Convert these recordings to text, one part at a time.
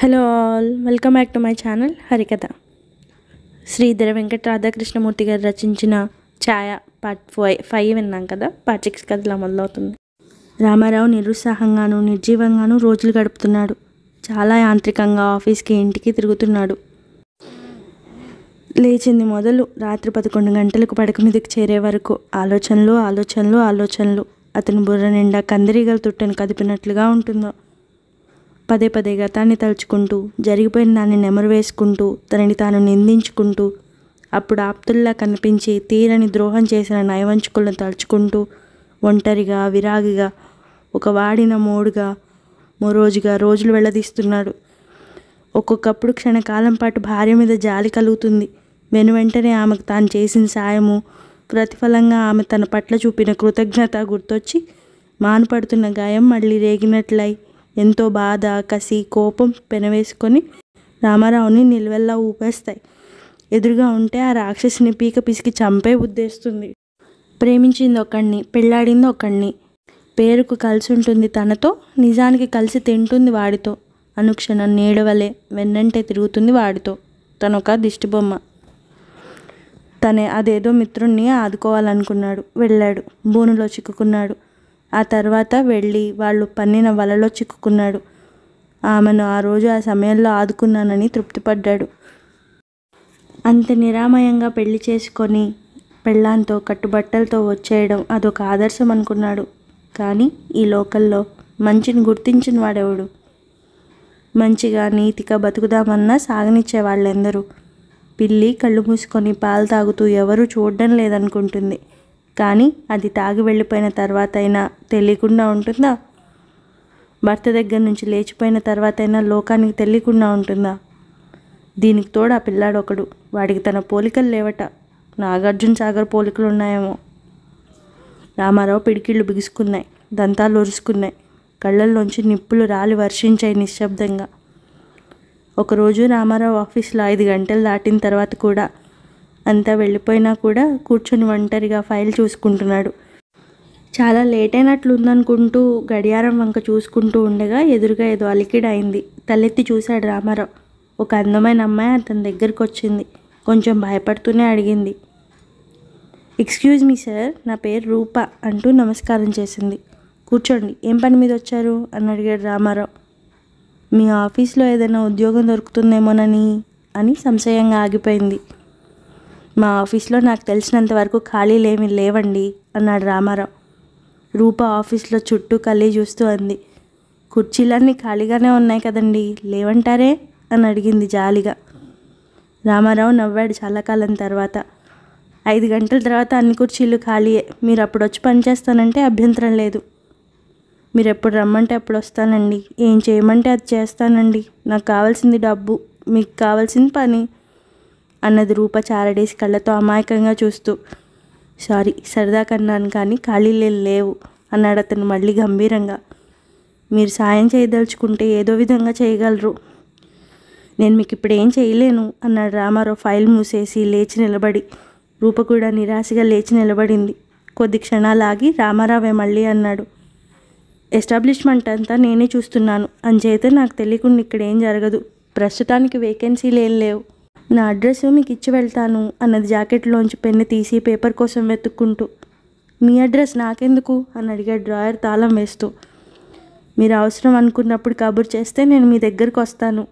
hello all welcome back to my channel Harikatha Sridhara Venkata Radhakrishnamurthy గారు రచించిన ఛాయ part five five విన్నాం కదా పార్ట్ సిక్స్ కథలా మొదలవుతుంది రామారావు నిరుత్సాహంగాను నిర్జీవంగాను రోజులు గడుపుతున్నాడు చాలా యాంత్రికంగా ఆఫీస్కి ఇంటికి తిరుగుతున్నాడు లేచింది మొదలు రాత్రి పదకొండు గంటలకు పడక మీదకి చేరే వరకు ఆలోచనలు ఆలోచనలు ఆలోచనలు అతని బుర్ర నిండా కందిరీగలు తుట్టను కదిపినట్లుగా ఉంటుందో పదే పదే గతాన్ని తలుచుకుంటూ జరిగిపోయిన దాన్ని నెమరు వేసుకుంటూ తనని తాను నిందించుకుంటూ అప్పుడు ఆప్తుల్లా కనిపించి తీరని ద్రోహం చేసిన నయవంచుకులను తలుచుకుంటూ ఒంటరిగా విరాగిగా ఒక వాడిన మోడుగా మోరోజుగా రోజులు వెళ్ళదీస్తున్నాడు ఒక్కొక్కప్పుడు క్షణకాలం పాటు భార్య మీద జాలి కలుగుతుంది వెను వెంటనే ఆమెకు తాను చేసిన సాయము ప్రతిఫలంగా ఆమె తన పట్ల చూపిన కృతజ్ఞత గుర్తొచ్చి మానుపడుతున్న గాయం మళ్ళీ రేగినట్లయి ఎంతో బాధ కసి కోపం పెనవేసుకొని రామారావుని నిలువెల్లా ఊపేస్తాయి ఎదురుగా ఉంటే ఆ రాక్షసిని పీక పిసికి చంపే ఉద్దేశిస్తుంది ప్రేమించింది ఒకడిని పెళ్ళాడింది ఒకడిని పేరుకు కలిసి ఉంటుంది తనతో నిజానికి కలిసి తింటుంది వాడితో అనుక్షణం నీడవలే వెన్నంటే తిరుగుతుంది వాడితో తనొక ఒక దిష్టిబొమ్మ తనే అదేదో మిత్రుణ్ణి ఆదుకోవాలనుకున్నాడు వెళ్ళాడు బోనులో చిక్కుకున్నాడు ఆ తర్వాత వెళ్ళి వాళ్ళు పన్నిన వలలో చిక్కుకున్నాడు ఆమెను ఆ రోజు ఆ సమయంలో ఆదుకున్నానని తృప్తిపడ్డాడు అంత నిరామయంగా పెళ్లి చేసుకొని పెళ్ళాంతో కట్టుబట్టలతో వచ్చేయడం అదొక ఆదర్శం అనుకున్నాడు కానీ ఈ లోకల్లో మంచిని గుర్తించిన వాడెవడు మంచిగా నీతిగా బతుకుదామన్నా సాగనిచ్చే వాళ్ళెందరూ పిల్లి కళ్ళు మూసుకొని పాలు తాగుతూ ఎవరూ చూడడం లేదనుకుంటుంది కానీ అది తాగి వెళ్ళిపోయిన తర్వాత అయినా తెలియకుండా ఉంటుందా భర్త దగ్గర నుంచి లేచిపోయిన తర్వాత అయినా లోకానికి తెలియకుండా ఉంటుందా దీనికి తోడు ఆ పిల్లాడొకడు వాడికి తన పోలికలు లేవట నాగార్జున సాగర్ పోలికలు ఉన్నాయేమో రామారావు పిడికిళ్ళు బిగుసుకున్నాయి దంతాలు ఒరుసుకున్నాయి కళ్ళల్లోంచి నిప్పులు రాలి వర్షించాయి నిశ్శబ్దంగా ఒకరోజు రామారావు ఆఫీస్లో ఐదు గంటలు దాటిన తర్వాత కూడా అంతా వెళ్ళిపోయినా కూడా కూర్చొని ఒంటరిగా ఫైల్ చూసుకుంటున్నాడు చాలా లేట్ అయినట్లు ఉందనుకుంటూ గడియారం వంక చూసుకుంటూ ఉండగా ఎదురుగా ఏదో అలికిడి అయింది తలెత్తి చూశాడు రామారావు ఒక అందమైన అమ్మాయి అతని దగ్గరికి వచ్చింది కొంచెం భయపడుతూనే అడిగింది ఎక్స్క్యూజ్ మీ సార్ నా పేరు రూప అంటూ నమస్కారం చేసింది కూర్చోండి ఏం పని మీద వచ్చారు అని అడిగాడు రామారావు మీ ఆఫీస్లో ఏదైనా ఉద్యోగం దొరుకుతుందేమోనని అని సంశయంగా ఆగిపోయింది మా ఆఫీస్లో నాకు తెలిసినంత వరకు ఖాళీలు లేవండి అన్నాడు రామారావు రూప ఆఫీస్లో చుట్టూ కళ్ళీ చూస్తూ అంది కుర్చీలన్నీ ఖాళీగానే ఉన్నాయి కదండి లేవంటారే అని అడిగింది జాలిగా రామారావు నవ్వాడు చాలా కాలం తర్వాత ఐదు గంటల తర్వాత అన్ని కుర్చీలు ఖాళీయే మీరు అప్పుడు వచ్చి పనిచేస్తానంటే అభ్యంతరం లేదు మీరు ఎప్పుడు రమ్మంటే అప్పుడు వస్తానండి ఏం చేయమంటే అది చేస్తానండి నాకు కావాల్సింది డబ్బు మీకు కావాల్సింది పని అన్నది రూప చారడేసి కళ్ళతో అమాయకంగా చూస్తూ సారీ సరదా కన్నాను కానీ ఖాళీలే లేవు అన్నాడు అతను మళ్ళీ గంభీరంగా మీరు సాయం చేయదలుచుకుంటే ఏదో విధంగా చేయగలరు నేను మీకు ఇప్పుడు ఏం చేయలేను అన్నాడు రామారావు ఫైల్ మూసేసి లేచి నిలబడి రూప కూడా నిరాశగా లేచి నిలబడింది కొద్ది క్షణాలు ఆగి రామారావే మళ్ళీ అన్నాడు ఎస్టాబ్లిష్మెంట్ అంతా నేనే చూస్తున్నాను అంచేతే నాకు తెలియకుండా ఇక్కడ ఏం జరగదు ప్రస్తుతానికి వేకెన్సీలు ఏం లేవు నా అడ్రస్ మీకు ఇచ్చి వెళ్తాను అన్నది జాకెట్లోంచి పెన్ను తీసి పేపర్ కోసం వెతుక్కుంటూ మీ అడ్రస్ నాకెందుకు అని అడిగే డ్రాయర్ తాళం వేస్తూ మీరు అవసరం అనుకున్నప్పుడు కబుర్ చేస్తే నేను మీ దగ్గరకు వస్తాను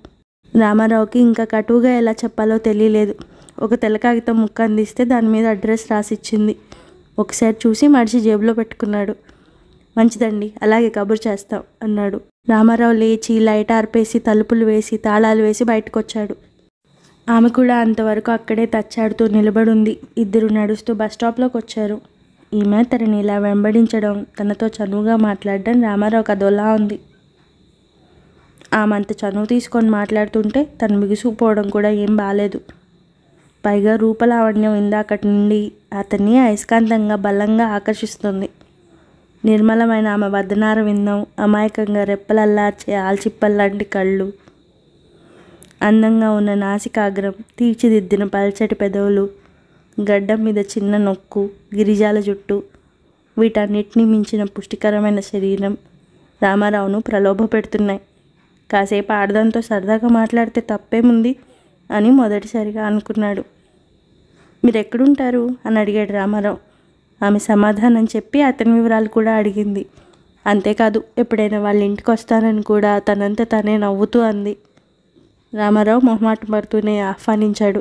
రామారావుకి ఇంకా కటువుగా ఎలా చెప్పాలో తెలియలేదు ఒక తెల్ల కాగితం ముక్క అందిస్తే దాని మీద అడ్రస్ రాసిచ్చింది ఒకసారి చూసి మడిచి జేబులో పెట్టుకున్నాడు మంచిదండి అలాగే కబుర్ చేస్తాం అన్నాడు రామారావు లేచి లైట్ ఆర్పేసి తలుపులు వేసి తాళాలు వేసి బయటకు వచ్చాడు ఆమె కూడా అంతవరకు అక్కడే తచ్చాడుతూ నిలబడుంది ఇద్దరు నడుస్తూ బస్టాప్లోకి వచ్చారు ఈమె తనని ఇలా వెంబడించడం తనతో చనువుగా మాట్లాడడం రామారావు కథలా ఉంది ఆమె అంత చనువు తీసుకొని మాట్లాడుతుంటే తను బిగుసుకుపోవడం కూడా ఏం బాలేదు పైగా రూపలావణ్యం ఇందాకటి నుండి అతన్ని అయస్కాంతంగా బలంగా ఆకర్షిస్తుంది నిర్మలమైన ఆమె వదనార విందం అమాయకంగా రెప్పలల్లార్చే ఆల్చిప్పల్లాంటి కళ్ళు అందంగా ఉన్న నాసికాగ్రం తీర్చిదిద్దిన పల్చటి పెదవులు గడ్డం మీద చిన్న నొక్కు గిరిజాల జుట్టు వీటన్నిటిని మించిన పుష్టికరమైన శరీరం రామారావును ప్రలోభ పెడుతున్నాయి కాసేపు ఆడదంతో సరదాగా మాట్లాడితే తప్పేముంది అని మొదటిసారిగా అనుకున్నాడు మీరు ఎక్కడుంటారు అని అడిగాడు రామారావు ఆమె సమాధానం చెప్పి అతని వివరాలు కూడా అడిగింది అంతేకాదు ఎప్పుడైనా వాళ్ళ ఇంటికి వస్తానని కూడా తనంత తనే నవ్వుతూ అంది రామారావు మొహమాట పడుతూనే ఆహ్వానించాడు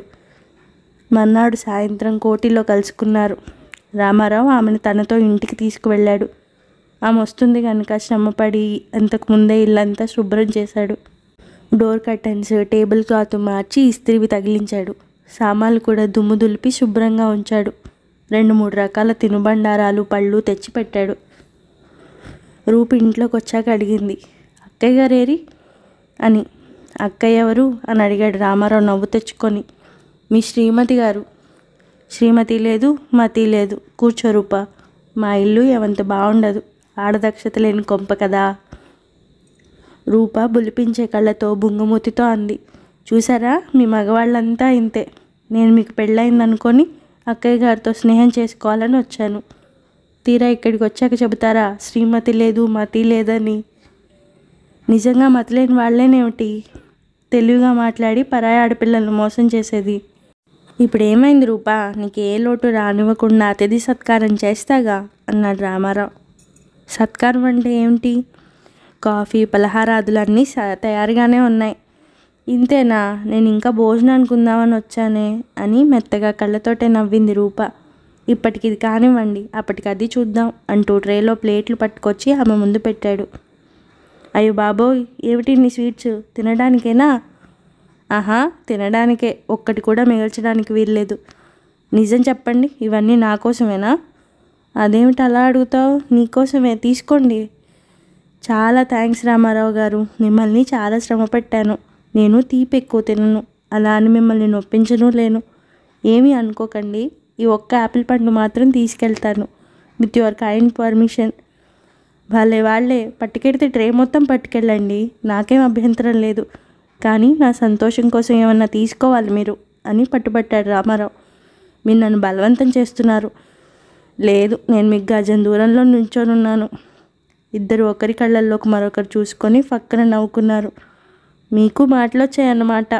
మర్నాడు సాయంత్రం కోటిలో కలుసుకున్నారు రామారావు ఆమెను తనతో ఇంటికి తీసుకువెళ్ళాడు ఆమె వస్తుంది కనుక శ్రమపడి అంతకు ముందే ఇల్లంతా శుభ్రం చేశాడు డోర్ కర్టన్స్ టేబుల్ క్లాత్ మార్చి ఇస్త్రీవి తగిలించాడు సామాన్లు కూడా దుమ్ము దులిపి శుభ్రంగా ఉంచాడు రెండు మూడు రకాల తినుబండారాలు పళ్ళు తెచ్చిపెట్టాడు రూపు ఇంట్లోకి వచ్చాక అడిగింది అక్కయ్య గారేరి అని అక్కయ్య ఎవరు అని అడిగాడు రామారావు నవ్వు తెచ్చుకొని మీ శ్రీమతి గారు శ్రీమతి లేదు మతి లేదు కూర్చో రూప మా ఇల్లు ఎవంత బాగుండదు ఆడదక్షత లేని కొంప కదా రూప బులిపించే కళ్ళతో బుంగుమూతితో అంది చూసారా మీ మగవాళ్ళంతా ఇంతే నేను మీకు పెళ్ళయిందనుకొని అక్కయ్య గారితో స్నేహం చేసుకోవాలని వచ్చాను తీరా ఇక్కడికి వచ్చాక చెబుతారా శ్రీమతి లేదు మతి లేదని నిజంగా మతలేని వాళ్ళేనేమిటి తెలివిగా మాట్లాడి పరాయి ఆడపిల్లలను మోసం చేసేది ఇప్పుడు ఏమైంది రూపా నీకు ఏ లోటు రానివ్వకుండా అతిథి సత్కారం చేస్తాగా అన్నాడు రామారావు సత్కారం అంటే ఏమిటి కాఫీ పలహారాదులన్నీ అన్నీ తయారుగానే ఉన్నాయి ఇంతేనా నేను ఇంకా భోజనం అనుకుందామని వచ్చానే అని మెత్తగా కళ్ళతోటే నవ్వింది రూప ఇప్పటికి ఇది కానివ్వండి అప్పటికి అది చూద్దాం అంటూ ట్రేలో ప్లేట్లు పట్టుకొచ్చి ఆమె ముందు పెట్టాడు అయ్యో బాబోయ్ ఏమిటి నీ స్వీట్స్ తినడానికేనా ఆహా తినడానికే ఒక్కటి కూడా మిగల్చడానికి వీల్లేదు నిజం చెప్పండి ఇవన్నీ నా కోసమేనా అదేమిటి అలా అడుగుతావు నీకోసమే తీసుకోండి చాలా థ్యాంక్స్ రామారావు గారు మిమ్మల్ని చాలా శ్రమ పెట్టాను నేను తీపి ఎక్కువ తినను అలా అని మిమ్మల్ని నొప్పించను లేను ఏమీ అనుకోకండి ఈ ఒక్క యాపిల్ పండు మాత్రం తీసుకెళ్తాను విత్ యువర్ కైండ్ పర్మిషన్ వాళ్ళే వాళ్ళే పట్టుకెడితే ట్రే మొత్తం పట్టుకెళ్ళండి నాకేం అభ్యంతరం లేదు కానీ నా సంతోషం కోసం ఏమన్నా తీసుకోవాలి మీరు అని పట్టుబట్టాడు రామారావు మీరు నన్ను బలవంతం చేస్తున్నారు లేదు నేను మీకు గజం దూరంలో ఉన్నాను ఇద్దరు ఒకరి కళ్ళల్లోకి మరొకరు చూసుకొని పక్కన నవ్వుకున్నారు మీకు మాటలు వచ్చాయన్నమాట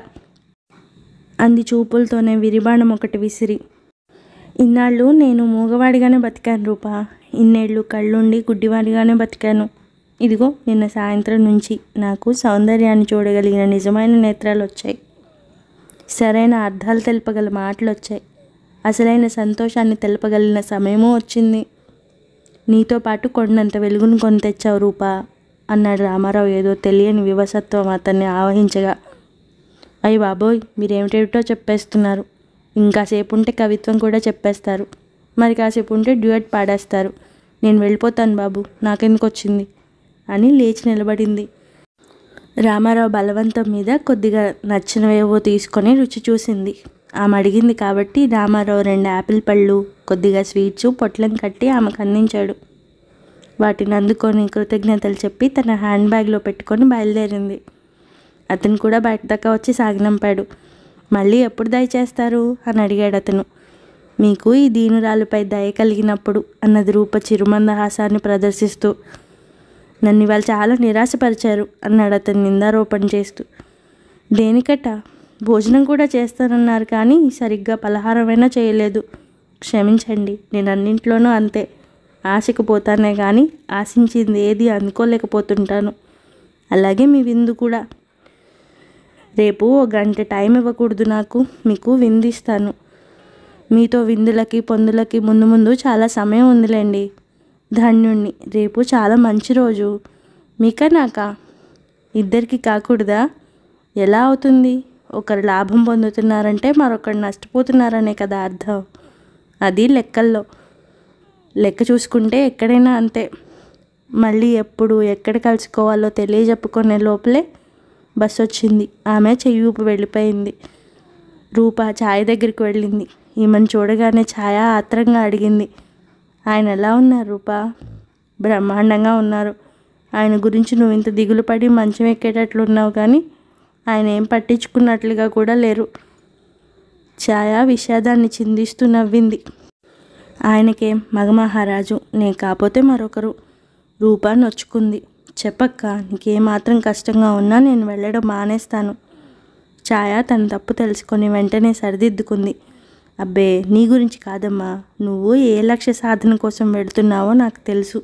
అంది చూపులతోనే విరిబాణం ఒకటి విసిరి ఇన్నాళ్ళు నేను మూగవాడిగానే బతికాను రూపా ఇన్నేళ్ళు కళ్ళుండి గుడ్డివాడిగానే బతికాను ఇదిగో నిన్న సాయంత్రం నుంచి నాకు సౌందర్యాన్ని చూడగలిగిన నిజమైన నేత్రాలు వచ్చాయి సరైన అర్థాలు తెలుపగల మాటలు వచ్చాయి అసలైన సంతోషాన్ని తెలపగలిగిన సమయమూ వచ్చింది నీతో పాటు కొండంత వెలుగును కొని తెచ్చావు రూపా అన్నాడు రామారావు ఏదో తెలియని వివసత్వం అతన్ని ఆవహించగా అయ్యి బాబోయ్ మీరేమిటేమిటో చెప్పేస్తున్నారు ఇంకాసేపు ఉంటే కవిత్వం కూడా చెప్పేస్తారు మరి కాసేపు ఉంటే డ్యూయట్ పాడేస్తారు నేను వెళ్ళిపోతాను బాబు నాకెందుకు వచ్చింది అని లేచి నిలబడింది రామారావు బలవంతం మీద కొద్దిగా నచ్చినవేవో తీసుకొని రుచి చూసింది ఆమె అడిగింది కాబట్టి రామారావు రెండు యాపిల్ పళ్ళు కొద్దిగా స్వీట్స్ పొట్లం కట్టి ఆమెకు అందించాడు వాటిని అందుకొని కృతజ్ఞతలు చెప్పి తన హ్యాండ్ బ్యాగ్లో పెట్టుకొని బయలుదేరింది అతను కూడా బయట దాకా వచ్చి సాగినంపాడు మళ్ళీ ఎప్పుడు దయ చేస్తారు అని అడిగాడు అతను మీకు ఈ దీనురాలుపై దయ కలిగినప్పుడు అన్నది రూప చిరుమందహాసాన్ని ప్రదర్శిస్తూ నన్ను ఇవాళ చాలా నిరాశపరిచారు అన్నాడు అతను నిందారోపణ చేస్తూ దేనికట భోజనం కూడా చేస్తానన్నారు కానీ సరిగ్గా పలహారమైనా చేయలేదు క్షమించండి నేను అన్నింట్లోనూ అంతే ఆశకు పోతానే కానీ ఆశించింది ఏది అనుకోలేకపోతుంటాను అలాగే మీ విందు కూడా రేపు ఓ గంట టైం ఇవ్వకూడదు నాకు మీకు విందిస్తాను మీతో విందులకి పొందులకి ముందు ముందు చాలా సమయం ఉందిలేండి ధన్యుణ్ణి రేపు చాలా మంచి రోజు మీకా నాక ఇద్దరికి కాకూడదా ఎలా అవుతుంది ఒకరు లాభం పొందుతున్నారంటే మరొకరు నష్టపోతున్నారనే కదా అర్థం అది లెక్కల్లో లెక్క చూసుకుంటే ఎక్కడైనా అంతే మళ్ళీ ఎప్పుడు ఎక్కడ కలుసుకోవాలో తెలియజెప్పుకునే లోపలే బస్ వచ్చింది ఆమె చెయ్యి ఊపి వెళ్ళిపోయింది రూప ఛాయ దగ్గరికి వెళ్ళింది ఈమెను చూడగానే ఛాయ ఆత్రంగా అడిగింది ఆయన ఎలా ఉన్నారు రూప బ్రహ్మాండంగా ఉన్నారు ఆయన గురించి నువ్వు ఇంత దిగులు పడి మంచం ఉన్నావు కానీ ఆయన ఏం పట్టించుకున్నట్లుగా కూడా లేరు ఛాయ విషాదాన్ని చిందిస్తూ నవ్వింది ఆయనకే మగమహారాజు నేను కాకపోతే మరొకరు రూప నొచ్చుకుంది చెప్పక్క నీకేమాత్రం కష్టంగా ఉన్నా నేను వెళ్ళడం మానేస్తాను ఛాయ తన తప్పు తెలుసుకొని వెంటనే సరిదిద్దుకుంది అబ్బే నీ గురించి కాదమ్మా నువ్వు ఏ లక్ష్య సాధన కోసం వెళుతున్నావో నాకు తెలుసు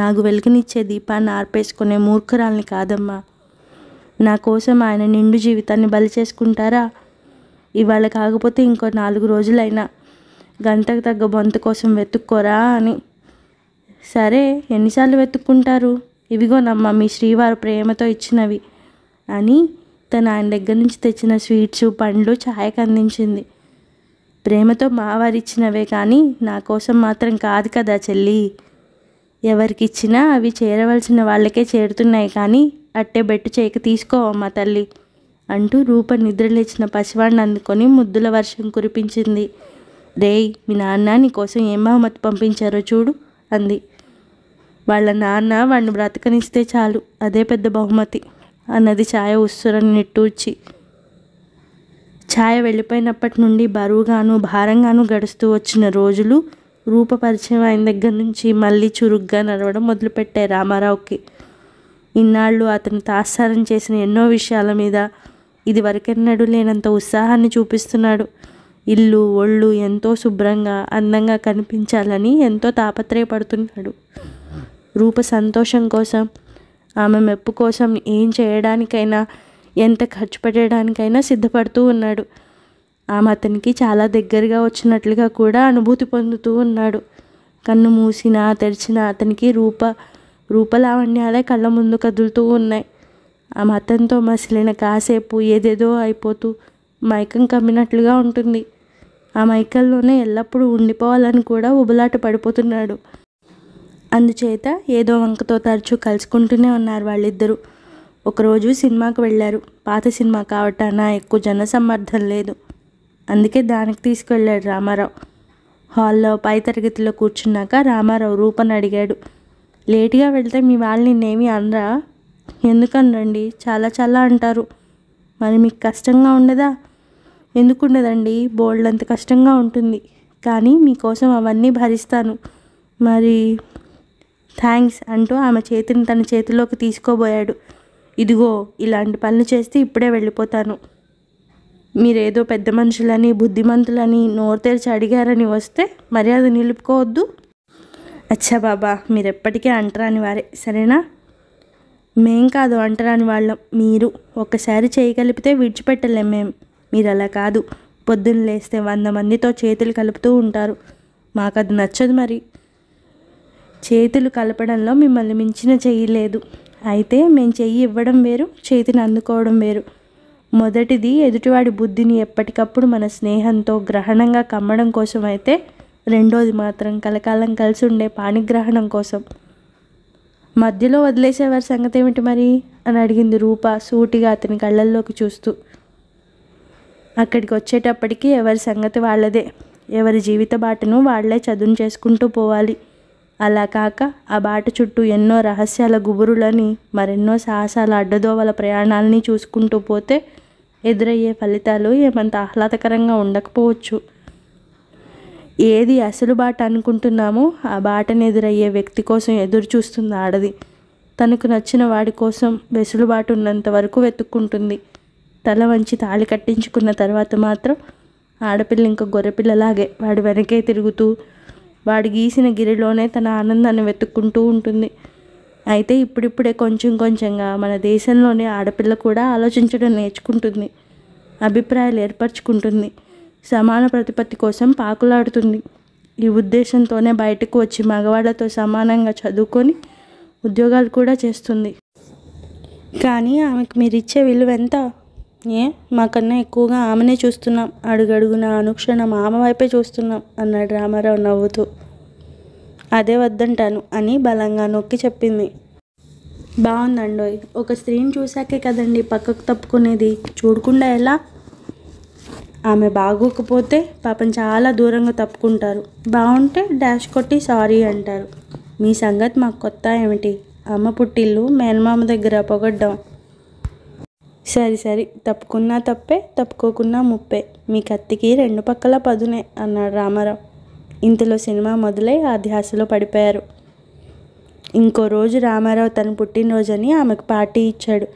నాకు వెలుగునిచ్చే దీపాన్ని ఆర్పేసుకునే మూర్ఖురాల్ని కాదమ్మా నా కోసం ఆయన నిండు జీవితాన్ని బలి చేసుకుంటారా ఇవాళ కాకపోతే ఇంకో నాలుగు రోజులైనా గంటకు తగ్గ బొంత కోసం వెతుక్కోరా అని సరే ఎన్నిసార్లు వెతుక్కుంటారు ఇవిగోనమ్మా మీ శ్రీవారు ప్రేమతో ఇచ్చినవి అని తను ఆయన దగ్గర నుంచి తెచ్చిన స్వీట్స్ పండ్లు ఛాయకు అందించింది ప్రేమతో ఇచ్చినవే కానీ నా కోసం మాత్రం కాదు కదా చెల్లి ఎవరికి ఇచ్చినా అవి చేరవలసిన వాళ్ళకే చేరుతున్నాయి కానీ అట్టే బెట్టు చేయక తీసుకోవమ్మా తల్లి అంటూ రూప నిద్రలేచిన పసివాడిని అందుకొని ముద్దుల వర్షం కురిపించింది రేయ్ మీ నాన్న కోసం ఏం బహుమతి పంపించారో చూడు అంది వాళ్ళ నాన్న వాడిని బ్రతకనిస్తే చాలు అదే పెద్ద బహుమతి అన్నది ఛాయ ఉస్సురని నిట్టూర్చి ఛాయ వెళ్ళిపోయినప్పటి నుండి బరువుగాను భారంగాను గడుస్తూ వచ్చిన రోజులు రూపపరిచయం ఆయన దగ్గర నుంచి మళ్ళీ చురుగ్గా నడవడం మొదలుపెట్టాయి రామారావుకి ఇన్నాళ్ళు అతను తాత్సారం చేసిన ఎన్నో విషయాల మీద ఇది వరకెన్నడూ లేనంత ఉత్సాహాన్ని చూపిస్తున్నాడు ఇల్లు ఒళ్ళు ఎంతో శుభ్రంగా అందంగా కనిపించాలని ఎంతో తాపత్రయపడుతున్నాడు రూప సంతోషం కోసం ఆమె మెప్పు కోసం ఏం చేయడానికైనా ఎంత ఖర్చు పెట్టడానికైనా సిద్ధపడుతూ ఉన్నాడు ఆమె అతనికి చాలా దగ్గరగా వచ్చినట్లుగా కూడా అనుభూతి పొందుతూ ఉన్నాడు కన్ను మూసినా తెరిచినా అతనికి రూప రూపలావణ్యాలే కళ్ళ ముందు కదులుతూ ఉన్నాయి ఆ మతంతో మసిలిన కాసేపు ఏదేదో అయిపోతూ మైకం కమ్మినట్లుగా ఉంటుంది ఆ మైకల్లోనే ఎల్లప్పుడూ ఉండిపోవాలని కూడా ఉబలాట పడిపోతున్నాడు అందుచేత ఏదో వంకతో తరచూ కలుసుకుంటూనే ఉన్నారు వాళ్ళిద్దరూ ఒకరోజు సినిమాకు వెళ్ళారు పాత సినిమా కావటాన ఎక్కువ జనసమ్మర్థం లేదు అందుకే దానికి తీసుకెళ్ళాడు రామారావు హాల్లో పై తరగతిలో కూర్చున్నాక రామారావు రూపను అడిగాడు లేటుగా వెళ్తే మీ వాళ్ళు నేనేమి అనరా ఎందుకనరండి చాలా చాలా అంటారు మరి మీకు కష్టంగా ఉండదా ఎందుకుండదండి బోల్డ్ అంత కష్టంగా ఉంటుంది కానీ మీకోసం అవన్నీ భరిస్తాను మరి థ్యాంక్స్ అంటూ ఆమె చేతిని తన చేతిలోకి తీసుకోబోయాడు ఇదిగో ఇలాంటి పనులు చేస్తే ఇప్పుడే వెళ్ళిపోతాను మీరేదో పెద్ద మనుషులని బుద్ధిమంతులని నోరు తెరిచి అడిగారని వస్తే మర్యాద నిలుపుకోవద్దు అచ్చా బాబా ఎప్పటికీ అంటరాని వారే సరేనా మేం కాదు అంటరాని వాళ్ళం మీరు ఒక్కసారి చేయగలిపితే విడిచిపెట్టలేం మేం మీరు అలా కాదు పొద్దున్న లేస్తే వంద మందితో చేతులు కలుపుతూ ఉంటారు మాకు అది నచ్చదు మరి చేతులు కలపడంలో మిమ్మల్ని మించిన చెయ్యి లేదు అయితే మేము చెయ్యి ఇవ్వడం వేరు చేతిని అందుకోవడం వేరు మొదటిది ఎదుటివాడి బుద్ధిని ఎప్పటికప్పుడు మన స్నేహంతో గ్రహణంగా కమ్మడం కోసం అయితే రెండోది మాత్రం కలకాలం కలిసి ఉండే పాణిగ్రహణం కోసం మధ్యలో వదిలేసేవారి సంగతి ఏమిటి మరి అని అడిగింది రూప సూటిగా అతని కళ్ళల్లోకి చూస్తూ అక్కడికి వచ్చేటప్పటికి ఎవరి సంగతి వాళ్ళదే ఎవరి జీవిత బాటను వాళ్లే చదును చేసుకుంటూ పోవాలి అలా కాక ఆ బాట చుట్టూ ఎన్నో రహస్యాల గుబురులని మరెన్నో సాహసాల అడ్డదోవల ప్రయాణాలని చూసుకుంటూ పోతే ఎదురయ్యే ఫలితాలు ఏమంత ఆహ్లాదకరంగా ఉండకపోవచ్చు ఏది అసలు బాట అనుకుంటున్నామో ఆ బాటను ఎదురయ్యే వ్యక్తి కోసం ఎదురు చూస్తుంది ఆడది తనకు నచ్చిన వాడి కోసం వెసులుబాటు ఉన్నంత వరకు వెతుక్కుంటుంది తల వంచి తాళి కట్టించుకున్న తర్వాత మాత్రం ఆడపిల్ల ఇంకా గొర్రెపిల్లలాగే వాడి వెనకే తిరుగుతూ వాడు గీసిన గిరిలోనే తన ఆనందాన్ని వెతుక్కుంటూ ఉంటుంది అయితే ఇప్పుడిప్పుడే కొంచెం కొంచెంగా మన దేశంలోనే ఆడపిల్ల కూడా ఆలోచించడం నేర్చుకుంటుంది అభిప్రాయాలు ఏర్పరచుకుంటుంది సమాన ప్రతిపత్తి కోసం పాకులాడుతుంది ఈ ఉద్దేశంతోనే బయటకు వచ్చి మగవాళ్లతో సమానంగా చదువుకొని ఉద్యోగాలు కూడా చేస్తుంది కానీ ఆమెకు మీరిచ్చే విలువ ఎంత ఏ మాకన్నా ఎక్కువగా ఆమెనే చూస్తున్నాం అడుగడుగున అనుక్షణం ఆమె వైపే చూస్తున్నాం అన్నాడు రామారావు నవ్వుతూ అదే వద్దంటాను అని బలంగా నొక్కి చెప్పింది బాగుందండోయ్ ఒక స్త్రీని చూశాకే కదండి పక్కకు తప్పుకునేది చూడకుండా ఎలా ఆమె బాగోకపోతే పాపం చాలా దూరంగా తప్పుకుంటారు బాగుంటే డాష్ కొట్టి సారీ అంటారు మీ సంగతి మాకు కొత్త ఏమిటి అమ్మ పుట్టిల్లు మేనమామ దగ్గర పొగడ్డాం సరి సరి తప్పుకున్నా తప్పే తప్పుకోకున్నా ముప్పే మీ కత్తికి రెండు పక్కల పదునే అన్నాడు రామారావు ఇంతలో సినిమా మొదలై ఆ ధ్యాసలో పడిపోయారు ఇంకో రోజు రామారావు తన పుట్టినరోజని ఆమెకు పార్టీ ఇచ్చాడు